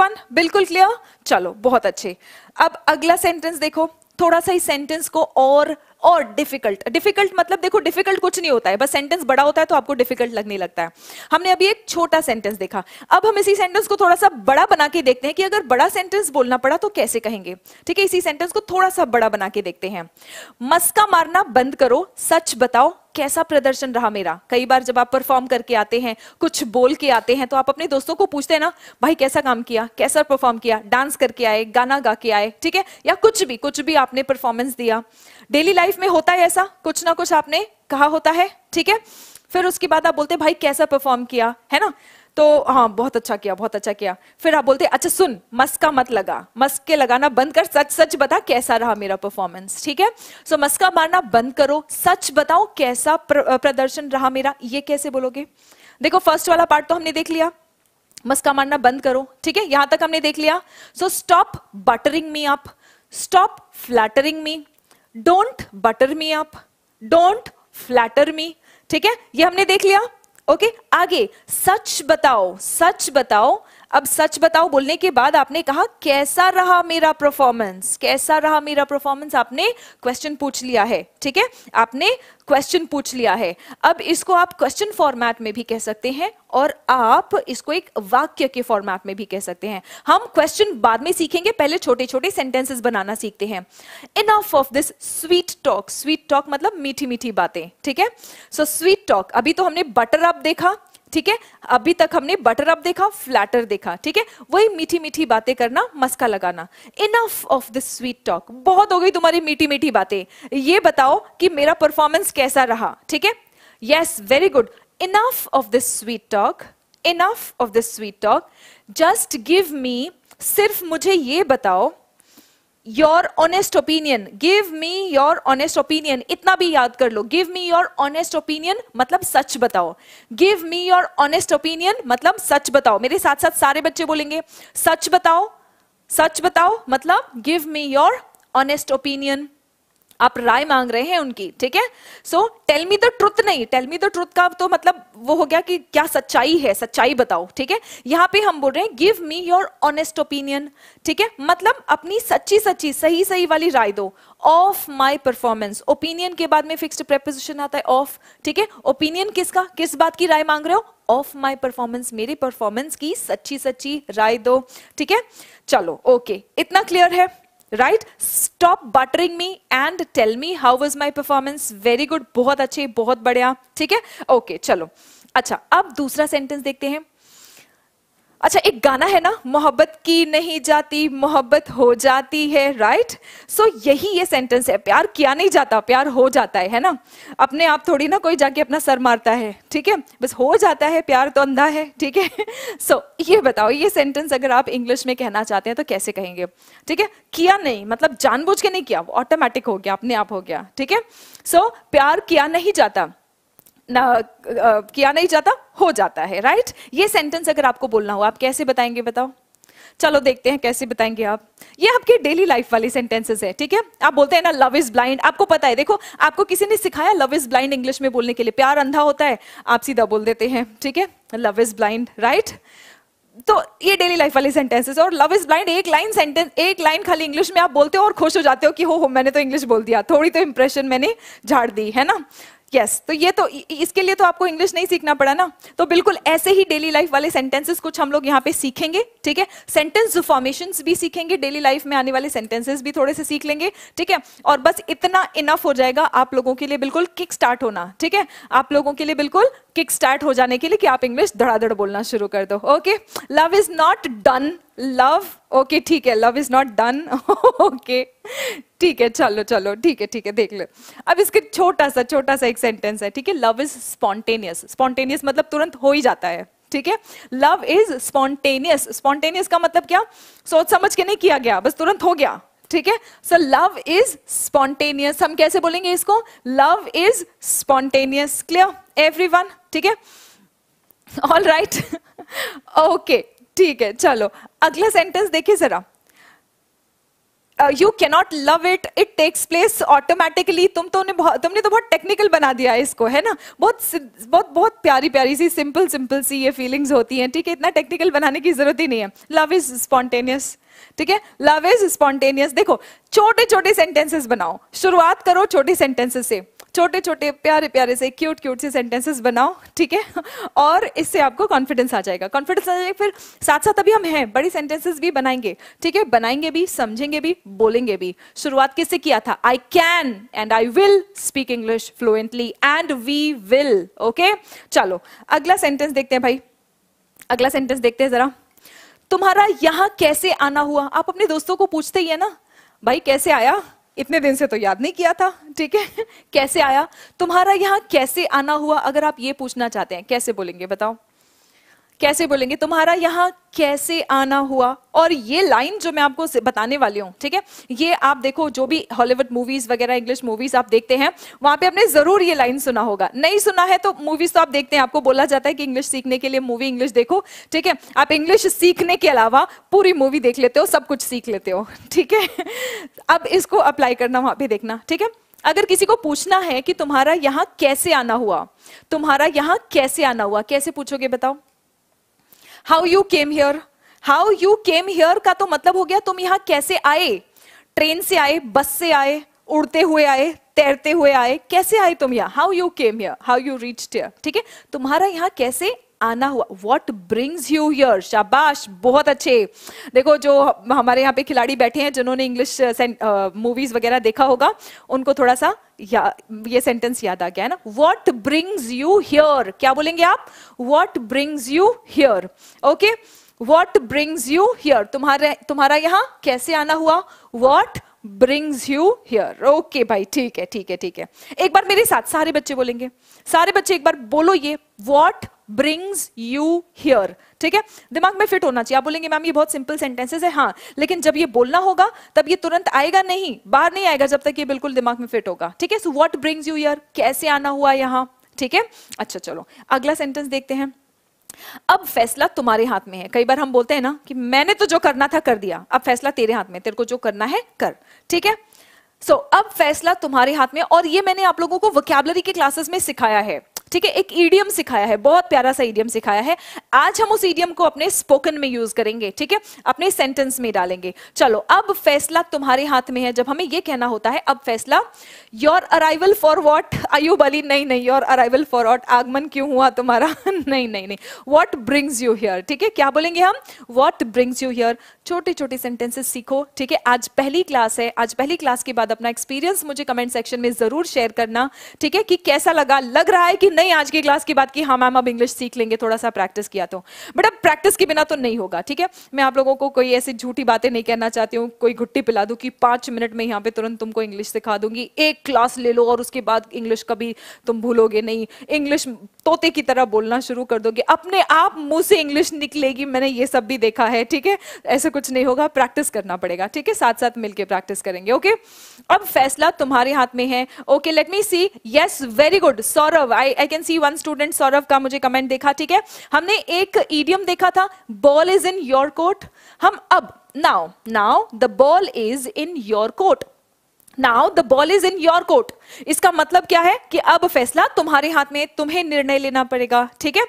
वन बिल्कुल क्लियर चलो बहुत अच्छे अब अगला सेंटेंस देखो थोड़ा सा इस सेंटेंस को और और डिफिकल्ट डिफिकल्ट मतलब देखो डिफिकल्ट कुछ नहीं होता है बस सेंटेंस बड़ा होता है तो आपको डिफिकल्ट लगने लगता है हमने अभी एक छोटा सेंटेंस देखा अब हम इसी सेंटेंस को थोड़ा सा बड़ा बना के देखते हैं कि अगर बड़ा सेंटेंस बोलना पड़ा तो कैसे कहेंगे ठीक है इसी सेंटेंस को थोड़ा सा बड़ा बना के देखते हैं मस्का मारना बंद करो सच बताओ कैसा प्रदर्शन रहा मेरा कई बार जब आप परफॉर्म करके आते हैं कुछ बोल के आते हैं तो आप अपने दोस्तों को पूछते हैं ना भाई कैसा काम किया कैसा परफॉर्म किया डांस करके आए गाना गा के आए ठीक है या कुछ भी कुछ भी आपने परफॉर्मेंस दिया डेली लाइफ में होता है ऐसा कुछ ना कुछ आपने कहा होता है ठीक है फिर उसके बाद आप बोलते हैं भाई कैसा परफॉर्म किया है ना तो हाँ बहुत अच्छा किया बहुत अच्छा किया फिर आप बोलते अच्छा सुन मस्का मत लगा मस्के लगाना बंद कर सच सच बता कैसा रहा मेरा परफॉर्मेंस ठीक है सो मस्क मस्का मारना बंद करो सच बताओ कैसा प्र, प्रदर्शन रहा मेरा ये कैसे बोलोगे देखो फर्स्ट वाला पार्ट तो हमने देख लिया मस्का मारना बंद करो ठीक है यहां तक हमने देख लिया so stop buttering me up stop flattering me don't butter me up don't flatter me ठीक है ये हमने देख लिया ओके आगे सच बताओ सच बताओ अब सच बताओ बोलने के बाद आपने कहा कैसा रहा मेरा परफॉर्मेंस कैसा रहा मेरा परफॉर्मेंस आपने क्वेश्चन पूछ लिया है ठीक है आपने क्वेश्चन पूछ लिया है अब इसको आप क्वेश्चन फॉर्मेट में भी कह सकते हैं और आप इसको एक वाक्य के फॉर्मेट में भी कह सकते हैं हम क्वेश्चन बाद में सीखेंगे पहले छोटे छोटे सेंटेंसेस बनाना सीखते हैं enough of this sweet talk sweet talk मतलब मीठी मीठी बातें ठीक है सो स्वीट टॉक अभी तो हमने बटर अप देखा ठीक है अभी तक हमने बटर अप देखा फ्लैटर देखा ठीक है वही मीठी मीठी बातें करना मस्का लगाना enough of this sweet talk बहुत हो गई तुम्हारी मीठी मीठी बातें ये बताओ कि मेरा परफॉर्मेंस कैसा रहा ठीक है yes very good enough of this sweet talk enough of this sweet talk just give me सिर्फ मुझे ये बताओ your honest opinion give me your honest opinion इतना भी याद कर लो give me your honest opinion मतलब सच बताओ give me your honest opinion मतलब सच बताओ मेरे साथ साथ सारे बच्चे बोलेंगे सच बताओ सच बताओ मतलब give me your honest opinion आप राय मांग रहे हैं उनकी ठीक है so tell me the truth नहीं टेल मी द ट्रुथ का तो मतलब वो हो गया कि क्या सच्चाई है सच्चाई बताओ ठीक है यहां पे हम बोल रहे हैं give me your honest opinion ठीक है मतलब अपनी सच्ची सच्ची सही सही वाली राय दो ऑफ माई परफॉर्मेंस ओपिनियन के बाद में फिक्स्ड प्रेपोजिशन आता है ऑफ ठीक है ओपिनियन किसका किस बात की राय मांग रहे हो ऑफ माई परफॉर्मेंस मेरी परफॉर्मेंस की सच्ची सच्ची राय दो ठीक है चलो ओके okay. इतना क्लियर है right stop buttering me and tell me how was my performance very good बहुत अच्छे बहुत बढ़िया ठीक है ओके okay, चलो अच्छा अब दूसरा सेंटेंस देखते हैं अच्छा एक गाना है ना मोहब्बत की नहीं जाती मोहब्बत हो जाती है राइट सो so, यही ये सेंटेंस है प्यार किया नहीं जाता प्यार हो जाता है है ना अपने आप थोड़ी ना कोई जाके अपना सर मारता है ठीक है बस हो जाता है प्यार तो अंधा है ठीक है सो ये बताओ ये सेंटेंस अगर आप इंग्लिश में कहना चाहते हैं तो कैसे कहेंगे ठीक है किया नहीं मतलब जानबूझ के नहीं किया ऑटोमेटिक हो गया अपने आप हो गया ठीक है सो प्यार किया नहीं जाता किया नहीं जाता हो जाता है राइट ये सेंटेंस अगर आपको बोलना हो आप कैसे बताएंगे बताओ चलो देखते हैं कैसे बताएंगे आप ये आपके डेली लाइफ वाली सेंटेंसेस है ठीक है आप बोलते हैं ना लव इज ब्लाइंड आपको पता है देखो आपको किसी ने सिखाया लव इज ब्लाइंड इंग्लिश में बोलने के लिए प्यार अंधा होता है आप सीधा बोल देते हैं ठीक है लव इज ब्लाइंड राइट तो ये डेली लाइफ वाले सेंटेंसेस और लव इज ब्लाइंड एक लाइन सेंटेंस एक लाइन खाली इंग्लिश में आप बोलते हो और खुश हो जाते हो कि हो हो मैंने तो इंग्लिश बोल दिया थोड़ी तो इंप्रेशन मैंने झाड़ दी है ना यस yes, तो ये तो इसके लिए तो आपको इंग्लिश नहीं सीखना पड़ा ना तो बिल्कुल ऐसे ही डेली लाइफ वाले सेंटेंसेस कुछ हम लोग यहाँ पे सीखेंगे ठीक है सेंटेंस फॉर्मेशन भी सीखेंगे डेली लाइफ में आने वाले सेंटेंसेस भी थोड़े से सीख लेंगे ठीक है और बस इतना इनफ हो जाएगा आप लोगों के लिए बिल्कुल किक स्टार्ट होना ठीक है आप लोगों के लिए बिल्कुल किक स्टार्ट हो जाने के लिए कि आप इंग्लिश धड़ाधड़ बोलना शुरू कर दो okay love is not done love okay ठीक है love is not done okay ठीक है चलो चलो ठीक है ठीक है देख लो अब इसके छोटा सा छोटा सा एक सेंटेंस है ठीक है लव इज स्पॉन्टेनियस स्पॉन्टेनियस मतलब तुरंत हो ही जाता है ठीक है लव इज स्पॉन्टेनियस स्पॉन्टेनियस का मतलब क्या सोच समझ के नहीं किया गया बस तुरंत हो गया ठीक है सो लव इज स्पॉन्टेनियस हम कैसे बोलेंगे इसको love is spontaneous clear every ठीक है ऑल राइट ओके ठीक है चलो अगला सेंटेंस देखिए जरा you cannot love it it takes place automatically तुम तो ने तुमने तो बहुत टेक्निकल बना दिया है इसको है ना बहुत बहुत बहुत प्यारी प्यारी सी सिंपल सिंपल सी ये फीलिंग्स होती हैं ठीक है इतना टेक्निकल बनाने की जरूरत ही नहीं है लव इज स्पॉन्टेनियस ठीक है लव इज स्पॉन्टेनियस देखो छोटे छोटे सेंटेंसेस बनाओ शुरुआत करो छोटे सेंटेंसेस से छोटे छोटे प्यारे प्यारे से क्यूट क्यूट से सेंटेंसेस बनाओ ठीक है और इससे आपको कॉन्फिडेंस आ जाएगा कॉन्फिडेंस आ जाएगा फिर साथ साथ अभी हम हैं बड़ी सेंटेंसेस भी बनाएंगे ठीक है बनाएंगे भी समझेंगे भी बोलेंगे भी शुरुआत किससे किया था I can and I will speak English fluently and we will okay चलो अगला सेंटेंस देखते हैं भाई अगला सेंटेंस देखते हैं जरा तुम्हारा यहां कैसे आना हुआ आप अपने दोस्तों को पूछते ही है ना भाई कैसे आया इतने दिन से तो याद नहीं किया था ठीक है कैसे आया तुम्हारा यहाँ कैसे आना हुआ अगर आप ये पूछना चाहते हैं कैसे बोलेंगे बताओ कैसे बोलेंगे तुम्हारा यहाँ कैसे आना हुआ और ये लाइन जो मैं आपको बताने वाली हूँ ठीक है ये आप देखो जो भी हॉलीवुड मूवीज वगैरह इंग्लिश मूवीज आप देखते हैं वहां पे आपने जरूर ये लाइन सुना होगा नहीं सुना है तो मूवीज तो आप देखते हैं आपको बोला जाता है कि इंग्लिश सीखने के लिए मूवी इंग्लिश देखो ठीक है आप इंग्लिश सीखने के अलावा पूरी मूवी देख लेते हो सब कुछ सीख लेते हो ठीक है अब इसको अप्लाई करना वहां पर देखना ठीक है अगर किसी को पूछना है कि तुम्हारा यहाँ कैसे आना हुआ तुम्हारा यहाँ कैसे आना हुआ कैसे पूछोगे बताओ how you came here how you came here का तो मतलब हो गया तुम यहां कैसे आए ट्रेन से आए बस से आए उड़ते हुए आए तैरते हुए आए कैसे आए तुम यहाँ how you came here how you reach here ठीक है तुम्हारा यहाँ कैसे आना हुआ वॉट ब्रिंग्स यू हियर शाबाश बहुत अच्छे देखो जो हमारे यहाँ पे खिलाड़ी बैठे हैं जिन्होंने इंग्लिश मूवीज uh, uh, वगैरह देखा होगा उनको थोड़ा सा या ये सेंटेंस याद आ गया है ना वॉट ब्रिंग्स यू हियर क्या बोलेंगे आप what brings you here okay what brings you here तुम्हारे तुम्हारा यहाँ कैसे आना हुआ what brings you here okay भाई ठीक है ठीक है ठीक है एक बार मेरे साथ सारे बच्चे बोलेंगे सारे बच्चे एक बार बोलो ये वॉट ब्रिंग्स यू हियर ठीक है दिमाग में फिट होना चाहिए आप बोलेंगे मैम ये बहुत सिंपल सेंटेंसेस है हाँ लेकिन जब ये बोलना होगा तब ये तुरंत आएगा नहीं बाहर नहीं आएगा जब तक ये बिल्कुल दिमाग में फिट होगा ठीक है so what brings you here कैसे आना हुआ यहाँ ठीक है अच्छा चलो अगला सेंटेंस देखते हैं अब फैसला तुम्हारे हाथ में है कई बार हम बोलते हैं ना कि मैंने तो जो करना था कर दिया अब फैसला तेरे हाथ में तेरे को जो करना है कर ठीक है सो so, अब फैसला तुम्हारे हाथ में और ये मैंने आप लोगों को वोकैबुलरी के क्लासेस में सिखाया है ठीक है एक ईडियम सिखाया है बहुत प्यारा सा ईडियम सिखाया है आज हम उस ईडियम को अपने स्पोकन में यूज करेंगे ठीक है अपने सेंटेंस में डालेंगे चलो अब फैसला तुम्हारे हाथ में है जब हमें यह कहना होता है अब फैसला योर अराइवल फॉर वॉट अयूब बली नहीं नहीं योर अराइवल फॉर वॉट आगमन क्यों हुआ तुम्हारा नहीं नहीं नहीं वॉट ब्रिंग्स यू हियर ठीक है क्या बोलेंगे हम वॉट ब्रिंग्स यू हियर छोटे छोटे सेंटेंसेस सीखो ठीक है आज पहली क्लास है आज पहली क्लास के बाद अपना एक्सपीरियंस मुझे कमेंट सेक्शन में जरूर शेयर करना ठीक है कि कैसा लगा लग रहा है कि नहीं नहीं आज की क्लास की बात की हाँ मैम अब इंग्लिश सीख लेंगे थोड़ा सा प्रैक्टिस किया तो बट अब प्रैक्टिस के बिना तो नहीं होगा ठीक है मैं आप लोगों को कोई ऐसी झूठी बातें नहीं कहना चाहती हूँ कोई घुट्टी पिला दूँ कि पाँच मिनट में यहाँ पे तुरंत तुमको इंग्लिश सिखा दूंगी एक क्लास ले लो और उसके बाद इंग्लिश कभी तुम भूलोगे नहीं इंग्लिश तोते की तरह बोलना शुरू कर दोगे अपने आप मुंह से इंग्लिश निकलेगी मैंने ये सब भी देखा है ठीक है ऐसा कुछ नहीं होगा प्रैक्टिस करना पड़ेगा ठीक है साथ साथ मिलकर प्रैक्टिस करेंगे ओके अब फैसला तुम्हारे हाथ में है okay let me see yes very good Saurabh I I can see one student Saurabh का मुझे कमेंट देखा ठीक है हमने एक ईडियम देखा था ball is in your court हम अब now now the ball is in your court Now the ball is in your court इसका मतलब क्या है कि अब फैसला तुम्हारे हाथ में तुम्हें निर्णय लेना पड़ेगा ठीक है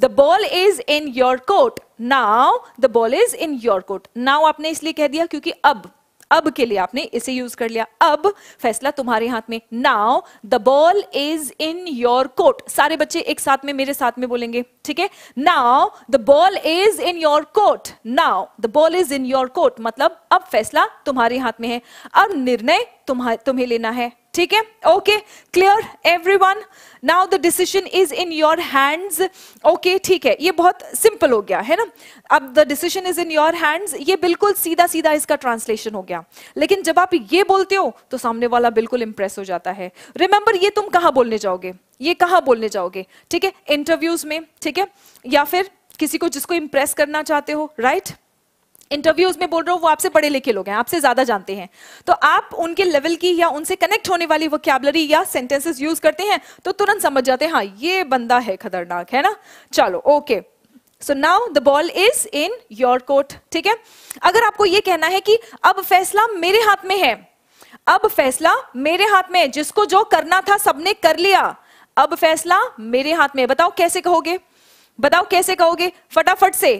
the ball is in your court now the ball is in your court now आपने इसलिए कह दिया क्योंकि अब अब के लिए आपने इसे यूज कर लिया अब फैसला तुम्हारे हाथ में now the ball is in your court सारे बच्चे एक साथ में मेरे साथ में बोलेंगे ठीक है now the ball is in your court now the ball is in your court मतलब अब फैसला तुम्हारे हाथ में है अब निर्णय तुम्हें लेना है ठीक है okay clear every everyone now the decision is in your hands okay ठीक है ये बहुत सिंपल हो गया है ना अब the decision is in your hands ये बिल्कुल सीधा सीधा इसका ट्रांसलेशन हो गया लेकिन जब आप ये बोलते हो तो सामने वाला बिल्कुल इंप्रेस हो जाता है रिमेंबर ये तुम कहां बोलने जाओगे ये कहां बोलने जाओगे ठीक है इंटरव्यूज में ठीक है या फिर किसी को जिसको इंप्रेस करना चाहते हो राइट right? इंटरव्यूज में बोल रहे हो वो आपसे पढ़े लिखे लोग हैं आपसे ज्यादा जानते हैं तो आप उनके लेवल की या उनसे कनेक्ट होने वाली वोकेबलरी या सेंटेंसेस यूज करते हैं तो तुरंत समझ जाते हैं हाँ ये बंदा है खतरनाक है ना चलो okay so now the ball is in your court ठीक है अगर आपको ये कहना है कि अब फैसला मेरे हाथ में है अब फैसला मेरे हाथ में है जिसको जो करना था सबने कर लिया अब फैसला मेरे हाथ में बताओ कैसे कहोगे बताओ कैसे कहोगे फटाफट से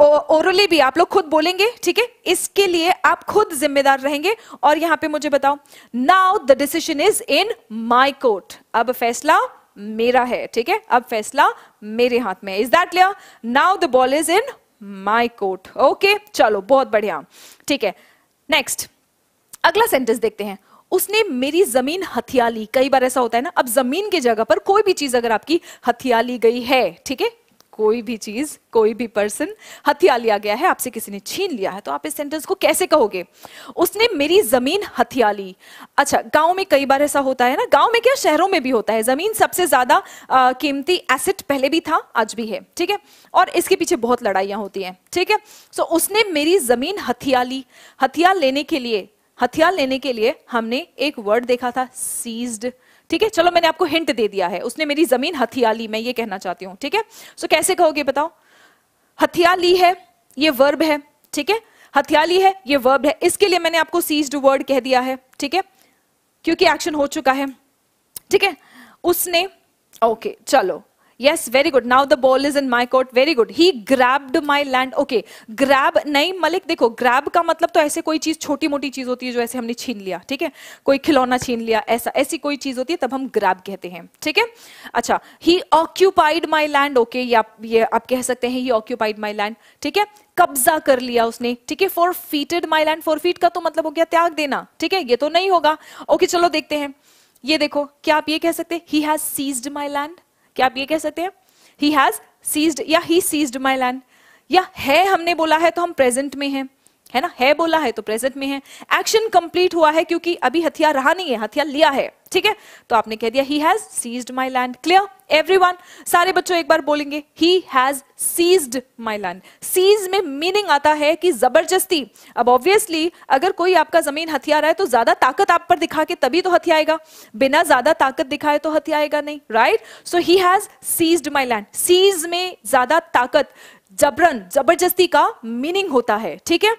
ओरली भी आप लोग खुद बोलेंगे ठीक है इसके लिए आप खुद जिम्मेदार रहेंगे और यहां पे मुझे बताओ now the decision is in my court अब फैसला मेरा है ठीक है अब फैसला मेरे हाथ में is that clear now the ball is in my court okay चलो बहुत बढ़िया ठीक है नेक्स्ट अगला सेंटेंस देखते हैं उसने मेरी जमीन हथिया ली कई बार ऐसा होता है ना अब जमीन की जगह पर कोई भी चीज अगर आपकी हथिया ली गई है ठीक है कोई भी चीज कोई भी पर्सन हथिया लिया गया है आपसे किसी ने छीन लिया है तो आप इस सेंटेंस को कैसे कहोगे उसने मेरी जमीन हथिया ली अच्छा गांव में कई बार ऐसा होता है ना गांव में क्या शहरों में भी होता है जमीन सबसे ज्यादा कीमती एसेट पहले भी था आज भी है ठीक है और इसके पीछे बहुत लड़ाइयां होती हैं ठीक है सो उसने मेरी जमीन हथिया ली हथिया लेने के लिए हथियार लेने के लिए हमने एक वर्ड देखा था सीज्ड ठीक है चलो मैंने आपको हिंट दे दिया है उसने मेरी जमीन हथिया ली मैं ये कहना चाहती हूँ ठीक है सो कैसे कहोगे बताओ हथिया ली है ये वर्ब है ठीक है हथिया ली है ये वर्ब है इसके लिए मैंने आपको सीज्ड वर्ड कह दिया है ठीक है क्योंकि एक्शन हो चुका है ठीक है उसने ओके चलो yes very good now the ball is in my court very good he grabbed my land okay grab nahi Malik देखो grab का मतलब तो ऐसे कोई चीज छोटी मोटी चीज होती है जो ऐसे हमने छीन लिया ठीक है कोई खिलौना छीन लिया ऐसा ऐसी कोई चीज होती है तब हम ग्रैब कहते हैं ठीक है अच्छा ही occupied my land okay ya आप aap keh कह सकते हैं ही my माई लैंड ठीक है कब्जा कर लिया उसने ठीक है forfeited my land four feet का तो मतलब हो गया त्याग देना ठीक है ये तो नहीं होगा ओके okay, चलो देखते हैं ये देखो क्या आप ये कह सकते he has seized my land क्या आप ये कह सकते हैं ही हैज सीज्ड या ही सीज्ड माई लैंड या है हमने बोला है तो हम प्रेजेंट में हैं है ना है बोला है तो प्रेजेंट में है एक्शन कंप्लीट हुआ है क्योंकि अभी हथियार रहा नहीं है हथियार लिया है ठीक है तो आपने कह दिया he has seized my land clear every सारे बच्चों एक बार बोलेंगे he has seized my land seize में मीनिंग आता है कि जबरदस्ती अब ऑब्वियसली अगर कोई आपका जमीन हथियार है तो ज्यादा ताकत आप पर दिखा के तभी तो हथियाएगा बिना ज्यादा ताकत दिखाए तो हथियाएगा नहीं right so he has seized my land seize में ज्यादा ताकत जबरन जबरदस्ती का मीनिंग होता है ठीक है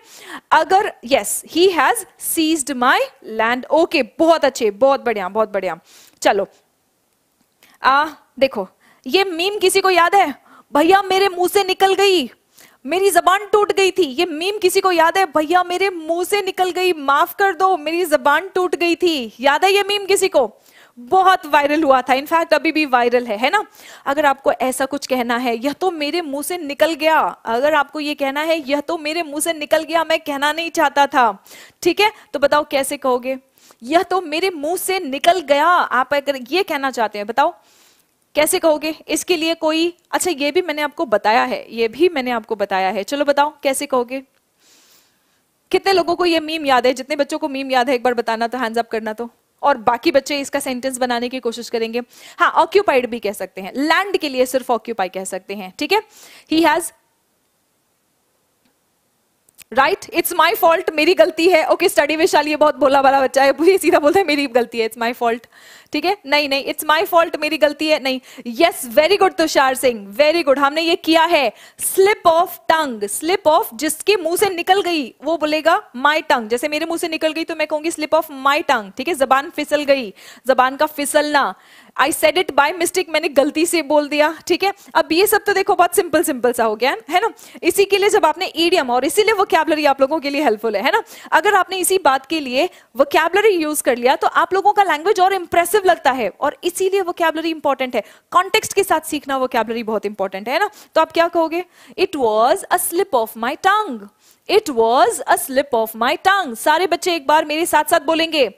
अगर yes he has seized my land okay बहुत अच्छे बहुत बढ़िया बहुत बढ़िया चलो आ देखो ये मीम किसी को याद है भैया मेरे मुंह से निकल गई मेरी जबान टूट गई थी ये मीम किसी को याद है भैया मेरे मुंह से निकल गई माफ कर दो मेरी जबान टूट गई थी याद है ये मीम किसी को बहुत वायरल हुआ था इनफैक्ट अभी भी वायरल है है ना अगर आपको ऐसा कुछ कहना है यह तो मेरे मुंह से निकल गया अगर आपको यह कहना है यह तो मेरे मुंह से निकल गया मैं कहना नहीं चाहता था ठीक है तो बताओ कैसे कहोगे यह तो मेरे मुंह से निकल गया आप अगर ये कहना चाहते हैं बताओ कैसे कहोगे इसके लिए कोई अच्छा ये भी मैंने आपको बताया है ये भी मैंने आपको बताया है चलो बताओ कैसे कहोगे कितने लोगों को ये मीम याद है जितने बच्चों को मीम याद है एक बार बताना तो हैंड्स अप करना तो और बाकी बच्चे इसका सेंटेंस बनाने की कोशिश करेंगे हाँ ऑक्यूपाइड भी कह सकते हैं लैंड के लिए सिर्फ ऑक्यूपाई कह सकते हैं ठीक है he has right it's my fault मेरी गलती है ओके स्टडी विशाल ये बहुत बोला वाला बच्चा है पूरी सीधा बोलता है मेरी गलती है इट्स माई फॉल्ट ठीक है नहीं नहीं इट्स माई फॉल्ट मेरी गलती है नहीं yes very good Tushar Singh very good हमने ये किया है slip of tongue slip of जिसके मुंह से निकल गई वो बोलेगा माई टंग जैसे मेरे मुंह से निकल गई तो मैं कहूंगी स्लिप ऑफ माई टंग ठीक है जबान फिसल गई जबान का फिसलना I said it by mistake मैंने गलती से बोल दिया ठीक है अब ये सब तो देखो बहुत सिंपल सिंपल सा हो गया है ना इसी के लिए जब आपने ईडियम और इसीलिए वोकैबलरी आप लोगों के लिए हेल्पफुल है, है ना अगर आपने इसी बात के लिए वोकैबलरी यूज कर लिया तो आप लोगों का लैंग्वेज और इंप्रेसिव इंट्यूटिव लगता है और इसीलिए वोकैबलरी इंपॉर्टेंट है कॉन्टेक्स्ट के साथ सीखना वोकैबलरी बहुत इंपॉर्टेंट है ना तो आप क्या कहोगे it was a slip of my tongue it was a slip of my tongue सारे बच्चे एक बार मेरे साथ साथ बोलेंगे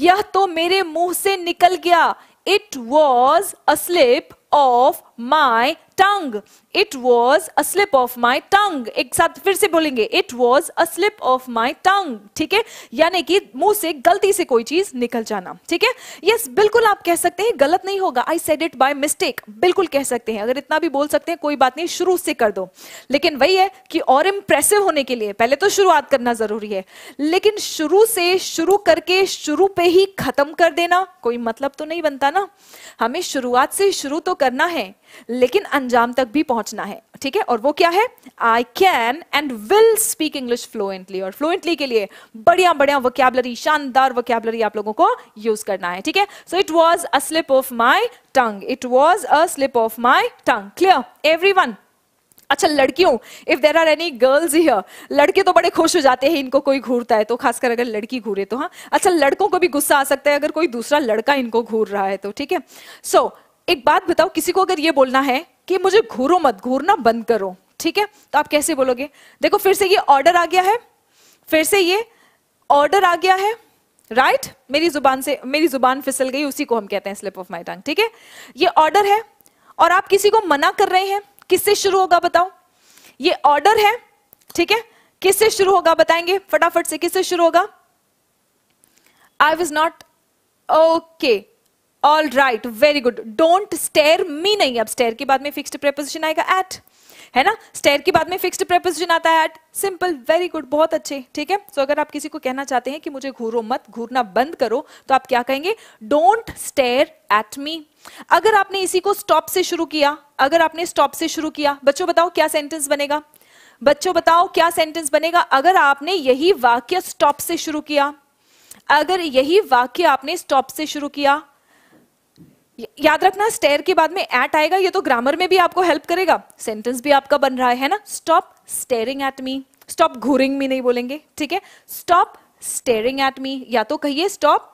यह तो मेरे मुंह से निकल गया it was a slip of my tongue. It was a slip of my tongue. एक साथ फिर से बोलेंगे It was a slip of my tongue. ठीक है यानी कि मुंह से गलती से कोई चीज निकल जाना ठीक है यस बिल्कुल आप कह सकते हैं गलत नहीं होगा I said it by mistake बिल्कुल कह सकते हैं अगर इतना भी बोल सकते हैं कोई बात नहीं शुरू से कर दो लेकिन वही है कि और इम्प्रेसिव होने के लिए पहले तो शुरुआत करना जरूरी है लेकिन शुरू से शुरू करके शुरू पे ही खत्म कर देना कोई मतलब तो नहीं बनता ना हमें शुरुआत से शुरू तो करना है लेकिन अंजाम तक भी पहुंचना है ठीक है और वो क्या है I can and will speak English fluently और फ्लुएंटली के लिए बढ़िया बढ़िया वोकैबलरी शानदार वोकैबलरी आप लोगों को यूज करना है ठीक है so it was a slip of my tongue it was a slip of my tongue clear every अच्छा लड़कियों if there are any girls here लड़के तो बड़े खुश हो जाते हैं इनको कोई घूरता है तो खासकर अगर लड़की घूरे तो हाँ अच्छा लड़कों को भी गुस्सा आ सकता है अगर कोई दूसरा लड़का इनको घूर रहा है तो ठीक है सो so, एक बात बताओ किसी को अगर ये बोलना है कि मुझे घूरो मत घूरना बंद करो ठीक है तो आप कैसे बोलोगे देखो फिर से ये ऑर्डर आ गया है फिर से ये ऑर्डर आ गया है राइट right? मेरी जुबान से मेरी जुबान फिसल गई उसी को हम कहते हैं स्लिप ऑफ माई टंग ठीक है ये ऑर्डर है और आप किसी को मना कर रहे हैं किससे शुरू होगा बताओ ये ऑर्डर है ठीक है किससे शुरू होगा बताएंगे फटाफट से किससे शुरू होगा I was not okay all right very good don't stare me नहीं अब स्टेयर के बाद में फिक्स्ड प्रेपोजिशन आएगा एट है ना स्टेयर के बाद में फिक्स्ड प्रेपोजिशन आता है एट सिंपल वेरी गुड बहुत अच्छे ठीक है सो so, अगर आप किसी को कहना चाहते हैं कि मुझे घूरो मत घूरना बंद करो तो आप क्या कहेंगे डोंट स्टेयर एट मी अगर आपने इसी को स्टॉप से शुरू किया अगर आपने स्टॉप से शुरू किया बच्चों बताओ क्या सेंटेंस बनेगा बच्चों बताओ क्या सेंटेंस बनेगा अगर आपने यही वाक्य स्टॉप से शुरू किया अगर यही वाक्य आपने स्टॉप से शुरू किया याद रखना स्टेयर के बाद में एट आएगा ये तो ग्रामर में भी आपको हेल्प करेगा सेंटेंस भी आपका बन रहा है ना stop staring at me stop घूरिंग मी नहीं बोलेंगे ठीक है स्टॉप स्टेयरिंग एट मी या तो कहिए स्टॉप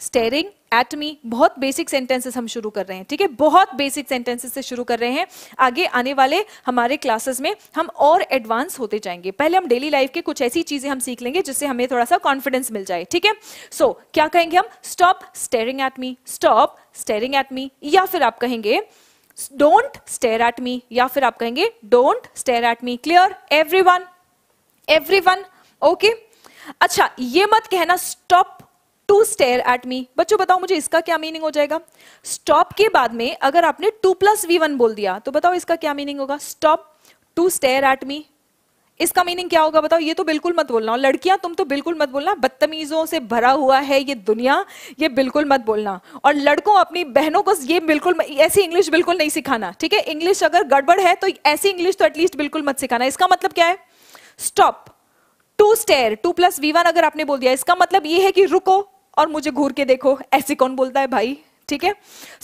स्टेरिंग एटमी बहुत बेसिक सेंटेंसेस हम शुरू कर रहे हैं ठीक है बहुत बेसिक सेंटेंसेस से शुरू कर रहे हैं आगे आने वाले हमारे क्लासेस में हम और एडवांस होते जाएंगे पहले हम डेली लाइफ के कुछ ऐसी चीजें हम सीख लेंगे जिससे हमें थोड़ा सा कॉन्फिडेंस मिल जाए ठीक है सो क्या कहेंगे हम stop staring at me stop staring at me या फिर आप कहेंगे डोंट स्टेयर एट मी या फिर आप कहेंगे don't stare at me clear every one every one okay अच्छा ये मत कहना stop to stare at me बच्चों बताओ मुझे इसका क्या मीनिंग हो जाएगा स्टॉप के बाद में अगर आपने टू प्लस वी वन बोल दिया तो बताओ इसका क्या मीनिंग होगा stop to stare at me इसका मीनिंग क्या होगा बताओ ये तो बिल्कुल मत बोलना लड़कियां तुम तो बिल्कुल मत बोलना बदतमीजों से भरा हुआ है ये दुनिया ये बिल्कुल मत बोलना और लड़कों अपनी बहनों को ये बिल्कुल ऐसी इंग्लिश बिल्कुल नहीं सिखाना ठीक है इंग्लिश अगर गड़बड़ है तो ऐसी इंग्लिश तो एटलीस्ट बिल्कुल मत सिखाना इसका मतलब क्या है stop to stare to plus V one अगर आपने बोल दिया इसका मतलब ये है कि रुको और मुझे घूर के देखो ऐसे कौन बोलता है भाई ठीक है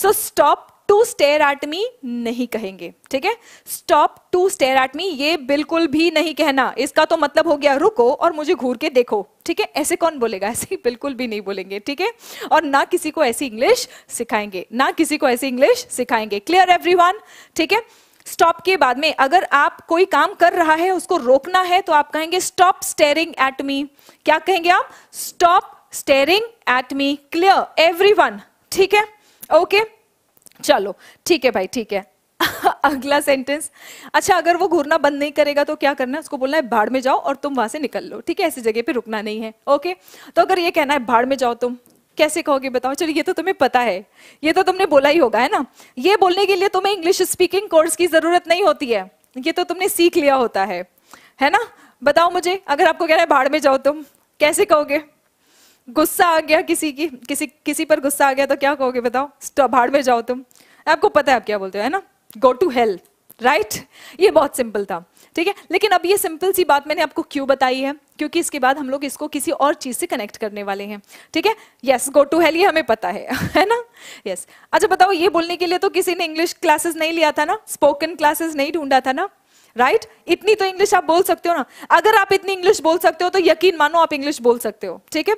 so stop to stare at me नहीं कहेंगे ठीक है stop to stare at me ये बिल्कुल भी नहीं कहना इसका तो मतलब हो गया रुको और मुझे घूर के देखो ठीक है ऐसे कौन बोलेगा ऐसे बिल्कुल भी नहीं बोलेंगे ठीक है और ना किसी को ऐसी इंग्लिश सिखाएंगे ना किसी को ऐसी इंग्लिश सिखाएंगे क्लियर वन ठीक है स्टॉप के बाद में अगर आप कोई काम कर रहा है उसको रोकना है तो आप कहेंगे स्टॉप स्टेयरिंग एट मी क्या कहेंगे आप stop staring at me clear every one ठीक है ओके okay? चलो ठीक है भाई ठीक है अगला सेंटेंस अच्छा अगर वो घूरना बंद नहीं करेगा तो क्या करना है उसको बोलना है भाड़ में जाओ और तुम वहां से निकल लो ठीक है ऐसी जगह पे रुकना नहीं है ओके तो अगर ये कहना है भाड़ में जाओ तुम कैसे कहोगे बताओ चलो ये तो तुम्हें पता है ये तो तुमने बोला ही होगा है ना ये बोलने के लिए तुम्हें इंग्लिश स्पीकिंग कोर्स की जरूरत नहीं होती है ये तो तुमने सीख लिया होता है है ना बताओ मुझे अगर आपको कहना है भाड़ में जाओ तुम कैसे कहोगे गुस्सा आ गया किसी की किसी किसी पर गुस्सा आ गया तो क्या कहोगे बताओ भाड़ तो में जाओ तुम आपको पता है आप क्या बोलते हो है ना गो टू हेल राइट ये बहुत सिंपल था ठीक है लेकिन अब ये सिंपल सी बात मैंने आपको क्यों बताई है क्योंकि इसके बाद हम लोग इसको किसी और चीज से कनेक्ट करने वाले हैं ठीक है यस गो टू हेल ये हमें पता है है ना यस yes. अच्छा बताओ ये बोलने के लिए तो किसी ने इंग्लिश क्लासेस नहीं लिया था ना स्पोकन क्लासेस नहीं ढूंढा था ना राइट right? इतनी तो इंग्लिश आप बोल सकते हो ना अगर आप इतनी इंग्लिश बोल सकते हो तो यकीन मानो आप इंग्लिश बोल सकते हो ठीक है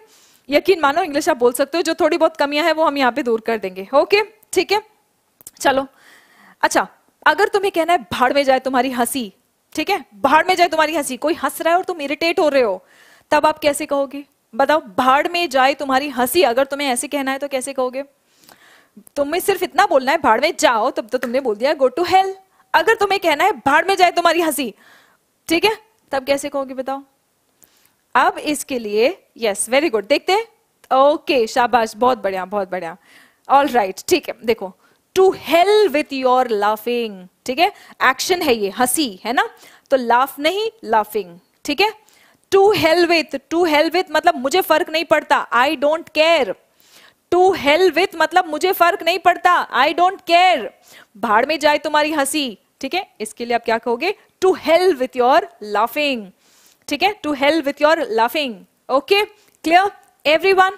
यकीन मानो इंग्लिश आप बोल सकते हो जो थोड़ी बहुत कमियां हैं वो हम यहाँ पे दूर कर देंगे ओके ठीक है चलो अच्छा अगर तुम्हें कहना है भाड़ में जाए तुम्हारी हंसी ठीक है भाड़ में जाए तुम्हारी हंसी कोई हंस रहा है और तुम इरिटेट हो रहे हो तब आप कैसे कहोगे बताओ भाड़ में जाए तुम्हारी हंसी अगर तुम्हें ऐसे कहना है तो कैसे कहोगे तुम्हें सिर्फ इतना बोलना है भाड़ में जाओ तब तो तुमने बोल दिया गो टू हेल अगर तुम्हें कहना है भाड़ में जाए तुम्हारी हंसी ठीक है तब कैसे कहोगे बताओ अब इसके लिए यस वेरी गुड देखते हैं ओके शाबाश बहुत बढ़िया बहुत बढ़िया ऑल राइट ठीक है देखो to hell with your laughing ठीक है एक्शन है ये हंसी है ना तो लाफ नहीं लाफिंग ठीक है to hell with to hell with मतलब मुझे फर्क नहीं पड़ता I don't care to hell with मतलब मुझे फर्क नहीं पड़ता आई डोंट केयर भाड़ में जाए तुम्हारी हंसी ठीक है इसके लिए आप क्या कहोगे to hell with your laughing ठीक है to help with your laughing okay clear every one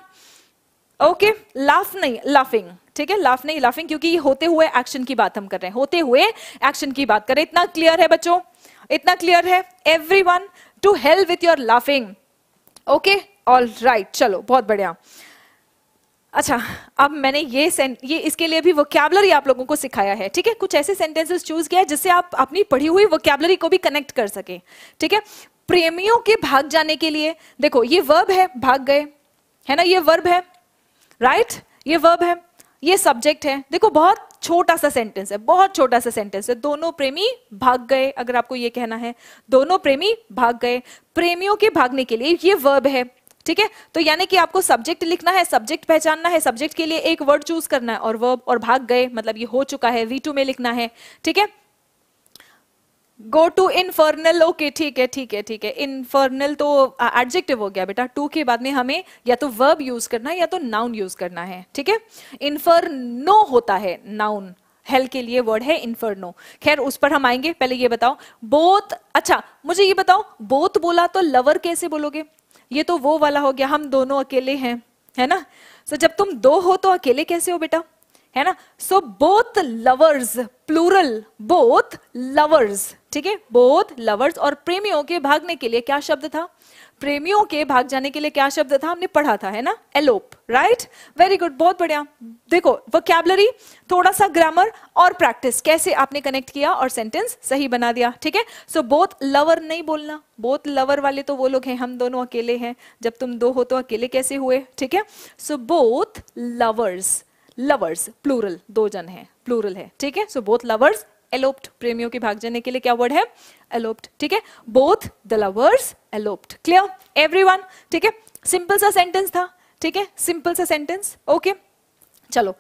okay laugh नहीं लाफिंग ठीक है लाफ नहीं लाफिंग क्योंकि होते हुए एक्शन की बात हम कर रहे हैं होते हुए एक्शन की बात कर रहे हैं इतना क्लियर है बच्चों इतना क्लियर है every one to help with your laughing okay all right चलो बहुत बढ़िया अच्छा अब मैंने ये ये इसके लिए भी वोकैबलरी आप लोगों को सिखाया है ठीक है कुछ ऐसे सेंटेंसेस चूज किया है जिससे आप अपनी पढ़ी हुई वोकैबलरी को भी कनेक्ट कर सके ठीक है प्रेमियों के भाग जाने के लिए देखो ये वर्ब है भाग गए है ना ये वर्ब है राइट right? ये वर्ब है ये सब्जेक्ट है देखो बहुत छोटा सा सेंटेंस है बहुत छोटा सा सेंटेंस है दोनों प्रेमी भाग गए अगर आपको ये कहना है दोनों प्रेमी भाग गए प्रेमियों के भागने के लिए ये वर्ब है ठीक है तो यानी कि आपको सब्जेक्ट लिखना है सब्जेक्ट पहचानना है सब्जेक्ट के लिए एक वर्ड चूज करना है और वर्ब और भाग गए मतलब ये हो चुका है वी में लिखना है ठीक है गो टू इनफर्नल ओके ठीक है ठीक है ठीक है इनफर्नल तो एडजेक्टिव हो गया बेटा टू के बाद में हमें या तो वर्ब यूज करना है या तो नाउन यूज करना है ठीक है इनफर्नो होता है नाउन हेल के लिए वर्ड है इन्फर्नो खैर उस पर हम आएंगे पहले ये बताओ बोथ अच्छा मुझे ये बताओ बोथ बोला तो लवर कैसे बोलोगे ये तो वो वाला हो गया हम दोनों अकेले हैं है ना सो so, जब तुम दो हो तो अकेले कैसे हो बेटा है ना so both lovers plural both lovers ठीक है बोथ लवर्स और प्रेमियों के भागने के लिए क्या शब्द था प्रेमियों के भाग जाने के लिए क्या शब्द था हमने पढ़ा था है ना एलोप राइट वेरी गुड बहुत बढ़िया देखो कैबलरी थोड़ा सा ग्रामर और प्रैक्टिस कैसे आपने कनेक्ट किया और सेंटेंस सही बना दिया ठीक है सो बोथ लवर नहीं बोलना बोथ लवर वाले तो वो लोग हैं हम दोनों अकेले हैं जब तुम दो हो तो अकेले कैसे हुए ठीक है so both lovers lovers plural दो जन है प्लूरल है ठीक है सो बोथ लवर्स एलोप्ट प्रेमियों के भाग जाने के लिए क्या वर्ड है एलोप्ट ठीक है both the lovers eloped clear one ठीक है सिंपल सा सेंटेंस था ठीक है सिंपल सा सेंटेंस ओके चलो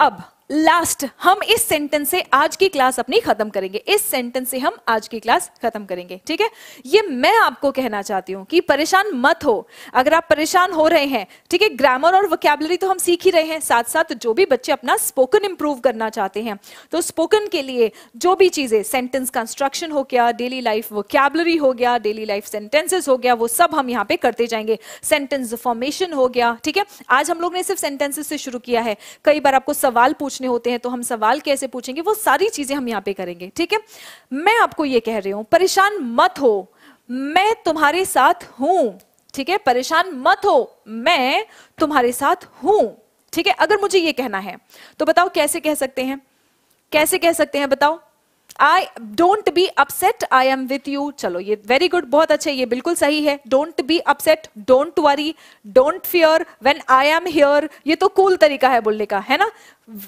अब लास्ट हम इस सेंटेंस से आज की क्लास अपनी खत्म करेंगे इस सेंटेंस से हम आज की क्लास खत्म करेंगे ठीक है ये मैं आपको कहना चाहती हूं कि परेशान मत हो अगर आप परेशान हो रहे हैं ठीक है ग्रामर और वोकेबलरी तो हम सीख ही रहे हैं साथ साथ जो भी बच्चे अपना स्पोकन इंप्रूव करना चाहते हैं तो स्पोकन के लिए जो भी चीजें सेंटेंस कंस्ट्रक्शन हो गया डेली लाइफ वोकेबलरी हो गया डेली लाइफ सेंटेंसेस हो गया वो सब हम यहाँ पे करते जाएंगे सेंटेंस फॉर्मेशन हो गया ठीक है आज हम लोग ने सिर्फ सेंटेंसेस से शुरू किया है कई बार आपको सवाल पूछ पूछने होते हैं तो हम सवाल कैसे पूछेंगे वो सारी चीजें हम यहाँ पे करेंगे ठीक है मैं आपको ये कह रही हूं परेशान मत हो मैं तुम्हारे साथ हूं ठीक है परेशान मत हो मैं तुम्हारे साथ हूं ठीक है अगर मुझे ये कहना है तो बताओ कैसे कह सकते हैं कैसे कह सकते हैं बताओ I don't be upset I am with you चलो ये वेरी गुड बहुत अच्छे ये बिल्कुल सही है don't be upset don't worry don't fear when I am here ये तो कूल cool तरीका है बोलने का है ना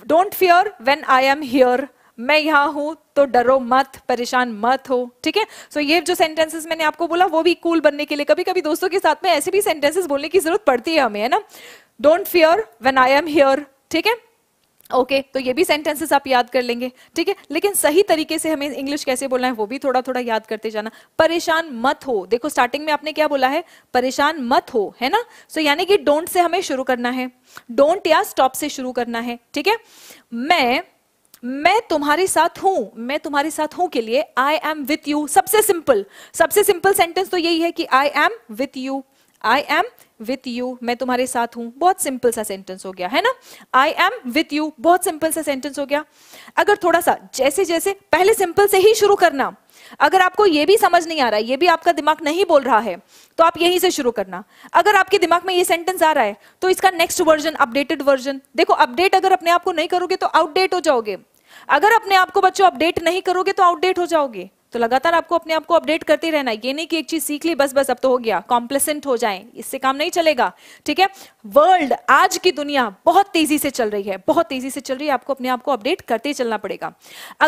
don't fear when I am here मैं यहां हूं तो डरो मत परेशान मत हो ठीक है सो ये जो सेंटेंसेस मैंने आपको बोला वो भी कूल cool बनने के लिए कभी कभी दोस्तों के साथ में ऐसे भी सेंटेंसेस बोलने की जरूरत पड़ती है हमें है ना don't fear when I am here ठीक है ओके okay, तो ये भी सेंटेंसेस आप याद कर लेंगे ठीक है लेकिन सही तरीके से हमें इंग्लिश कैसे बोलना है वो भी थोड़ा थोड़ा याद करते जाना परेशान मत हो देखो स्टार्टिंग में आपने क्या बोला है परेशान मत हो है ना सो so, यानी कि डोंट से हमें शुरू करना है डोंट या स्टॉप से शुरू करना है ठीक है मैं मैं तुम्हारे साथ हूं मैं तुम्हारे साथ हूं के लिए आई एम विथ यू सबसे सिंपल सबसे सिंपल सेंटेंस तो यही है कि I am with you I am with you मैं तुम्हारे साथ हूं बहुत सिंपल सा सेंटेंस हो गया है ना आई एम विथ यू बहुत सिंपल सा सेंटेंस हो गया अगर थोड़ा सा जैसे जैसे पहले सिंपल से ही शुरू करना अगर आपको ये भी समझ नहीं आ रहा है ये भी आपका दिमाग नहीं बोल रहा है तो आप यहीं से शुरू करना अगर आपके दिमाग में यह सेंटेंस आ रहा है तो इसका नेक्स्ट वर्जन अपडेटेड वर्जन देखो अपडेट अगर अपने आप को नहीं करोगे तो आउटडेट हो जाओगे अगर अपने आप को बच्चों अपडेट नहीं करोगे तो आउटडेट हो जाओगे तो लगातार आपको अपने आप को अपडेट करते रहना ये नहीं कि एक चीज सीख ली बस बस अब तो हो गया कॉम्प्लेसेंट हो जाए इससे काम नहीं चलेगा ठीक है वर्ल्ड आज की दुनिया बहुत तेजी से चल रही है बहुत तेजी से चल रही है आपको अपने आप को अपडेट करते चलना पड़ेगा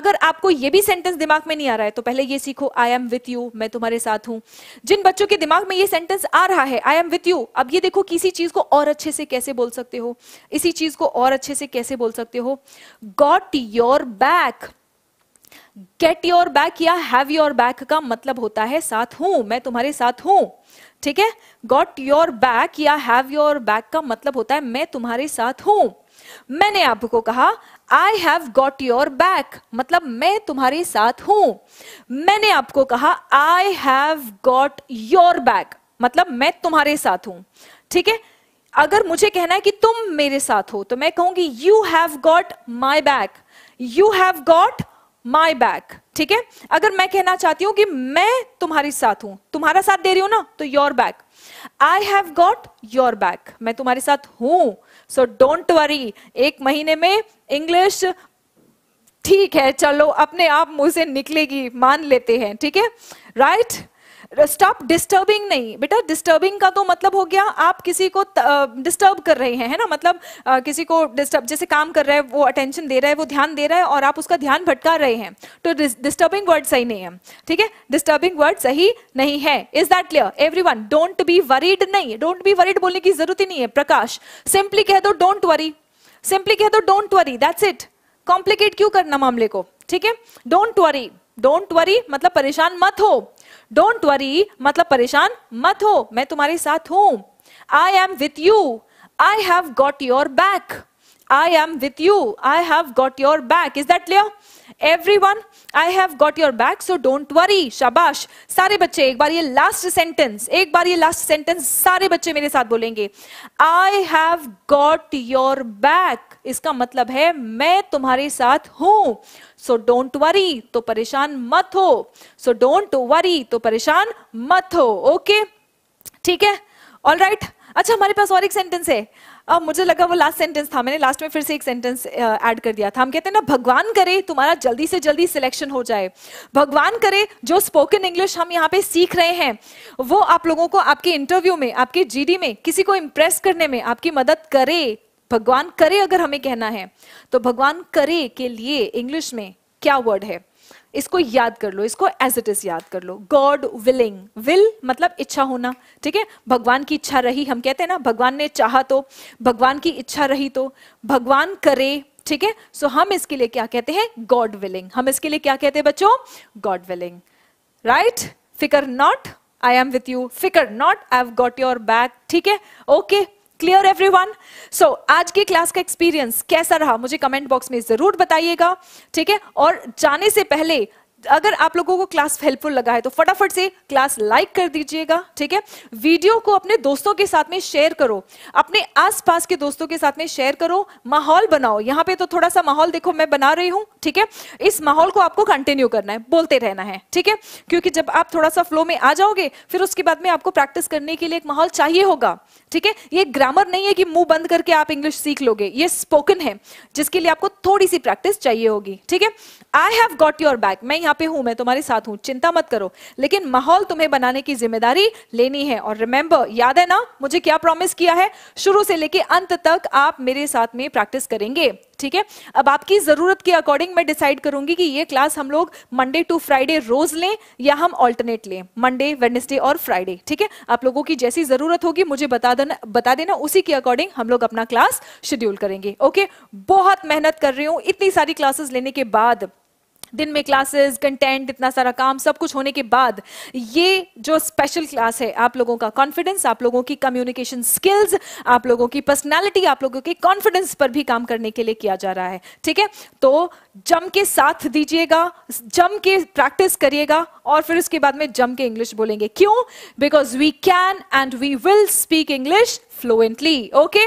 अगर आपको ये भी सेंटेंस दिमाग में नहीं आ रहा है तो पहले ये सीखो आई एम विथ यू मैं तुम्हारे साथ हूं जिन बच्चों के दिमाग में ये सेंटेंस आ रहा है आई एम विथ यू अब ये देखो किसी चीज को और अच्छे से कैसे बोल सकते हो इसी चीज को और अच्छे से कैसे बोल सकते हो got your back get your back या हैव योर बैक का मतलब होता है साथ हूं मैं तुम्हारे साथ हूं ठीक है गॉट योर बैक या हैव योर बैक का मतलब होता है मैं तुम्हारे साथ हूं मैंने आपको कहा I have got your back मतलब मैं तुम्हारे साथ हूं मैंने आपको कहा I have got your back मतलब मैं तुम्हारे साथ हूं ठीक है अगर मुझे कहना है कि तुम मेरे साथ हो तो मैं कहूंगी you have got my back you have got my back ठीक है अगर मैं कहना चाहती हूं कि मैं तुम्हारे साथ हूं तुम्हारा साथ दे रही हूं ना तो your back I have got your back मैं तुम्हारे साथ हूं सो डोंट वरी एक महीने में इंग्लिश ठीक है चलो अपने आप मुंह से निकलेगी मान लेते हैं ठीक है राइट right? स्टॉप डिस्टर्बिंग नहीं बेटा डिस्टर्बिंग का तो मतलब हो गया आप किसी को डिस्टर्ब कर रहे हैं है ना मतलब आ, किसी को डिस्टर्ब जैसे काम कर रहा है वो अटेंशन दे रहा है वो ध्यान दे रहा है और आप उसका ध्यान भटका रहे हैं तो डिस्टर्बिंग वर्ड सही नहीं है ठीक है डिस्टर्बिंग वर्ड सही नहीं है is that clear every don't be worried नहीं डोंट बी वरीड बोलने की जरूरत ही नहीं है प्रकाश सिंपली कह दो डोंट वरी सिंपली कह दो don't worry that's it complicate क्यों करना मामले को ठीक है डोंट वरी डोंट वरी मतलब परेशान मत हो डोंट वरी मतलब परेशान मत हो मैं तुम्हारे साथ हूं I am with you I have got your back I am with you I have got your back is that clear everyone I have got your back so don't worry शाबाश सारे बच्चे एक बार ये लास्ट सेंटेंस एक बार ये last sentence सारे बच्चे मेरे साथ बोलेंगे I have got your back इसका मतलब है मैं तुम्हारे साथ हूं सो डोंट वरी तो परेशान मत हो सो डोंट वरी तो परेशान मत हो ओके okay? ठीक है ऑल राइट right? अच्छा हमारे पास और एक सेंटेंस है अब मुझे लगा वो लास्ट सेंटेंस था मैंने लास्ट में फिर से एक सेंटेंस ऐड कर दिया था हम कहते हैं ना भगवान करे तुम्हारा जल्दी से जल्दी सिलेक्शन हो जाए भगवान करे जो स्पोकन इंग्लिश हम यहाँ पे सीख रहे हैं वो आप लोगों को आपके इंटरव्यू में आपके जीडी में किसी को इम्प्रेस करने में आपकी मदद करे भगवान करे अगर हमें कहना है तो भगवान करे के लिए इंग्लिश में क्या वर्ड है इसको याद कर लो इसको एज इट इज याद कर लो गॉड विलिंग विल मतलब इच्छा होना ठीक है भगवान की इच्छा रही हम कहते हैं ना भगवान ने चाहा तो भगवान की इच्छा रही तो भगवान करे ठीक है सो हम इसके लिए क्या कहते हैं गॉड विलिंग हम इसके लिए क्या कहते हैं बच्चों गॉड विलिंग राइट फिकर not I am with you फिकर not I have got your back ठीक है okay okay. Clear every one so आज की क्लास का एक्सपीरियंस कैसा रहा मुझे कमेंट बॉक्स में जरूर बताइएगा ठीक है और जाने से पहले अगर आप लोगों को क्लास हेल्पफुल लगा है तो फटाफट से क्लास लाइक कर दीजिएगा ठीक है वीडियो को अपने दोस्तों के साथ में शेयर करो अपने आसपास के दोस्तों के साथ में शेयर करो माहौल बनाओ यहाँ पे तो थोड़ा सा माहौल देखो मैं बना रही हूँ ठीक है इस माहौल को आपको कंटिन्यू करना है बोलते रहना है ठीक है क्योंकि जब आप थोड़ा सा फ्लो में आ जाओगे फिर उसके बाद में आपको प्रैक्टिस करने के लिए एक माहौल चाहिए होगा ठीक है ये ग्रामर नहीं है कि मुंह बंद करके आप इंग्लिश सीख लोगे ये स्पोकन है जिसके लिए आपको थोड़ी सी प्रैक्टिस चाहिए होगी ठीक है I have got your back मैं यहाँ यहाँ पे हूं मैं तुम्हारे साथ हूं चिंता मत करो लेकिन माहौल तुम्हें बनाने की जिम्मेदारी लेनी है और रिमेंबर याद है ना मुझे क्या प्रॉमिस किया है शुरू से लेके अंत तक आप मेरे साथ में प्रैक्टिस करेंगे ठीक है अब आपकी जरूरत के अकॉर्डिंग मैं डिसाइड करूंगी कि ये क्लास हम लोग मंडे टू फ्राइडे रोज लें या हम ऑल्टरनेट लें मंडे वेडनेसडे और फ्राइडे ठीक है आप लोगों की जैसी जरूरत होगी मुझे बता देना बता देना उसी के अकॉर्डिंग हम लोग अपना क्लास शेड्यूल करेंगे ओके बहुत मेहनत कर रही हूं इतनी सारी क्लासेस लेने के बाद दिन में क्लासेस कंटेंट इतना सारा काम सब कुछ होने के बाद ये जो स्पेशल क्लास है आप लोगों का कॉन्फिडेंस आप लोगों की कम्युनिकेशन स्किल्स आप लोगों की पर्सनैलिटी आप लोगों के कॉन्फिडेंस पर भी काम करने के लिए किया जा रहा है ठीक है तो जम के साथ दीजिएगा जम के प्रैक्टिस करिएगा और फिर उसके बाद में जम के इंग्लिश बोलेंगे क्यों because we can and we will speak English fluently. Okay?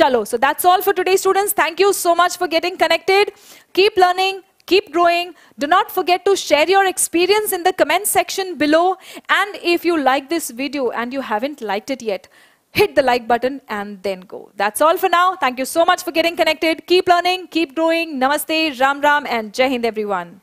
Chalo. So that's all for today, students. Thank you so much for getting connected. Keep learning. Keep growing. Do not forget to share your experience in the comment section below. And if you like this video and you haven't liked it yet, hit the like button and then go. That's all for now. Thank you so much for getting connected. Keep learning, keep growing. Namaste, Ram Ram, and Jai Hind, everyone.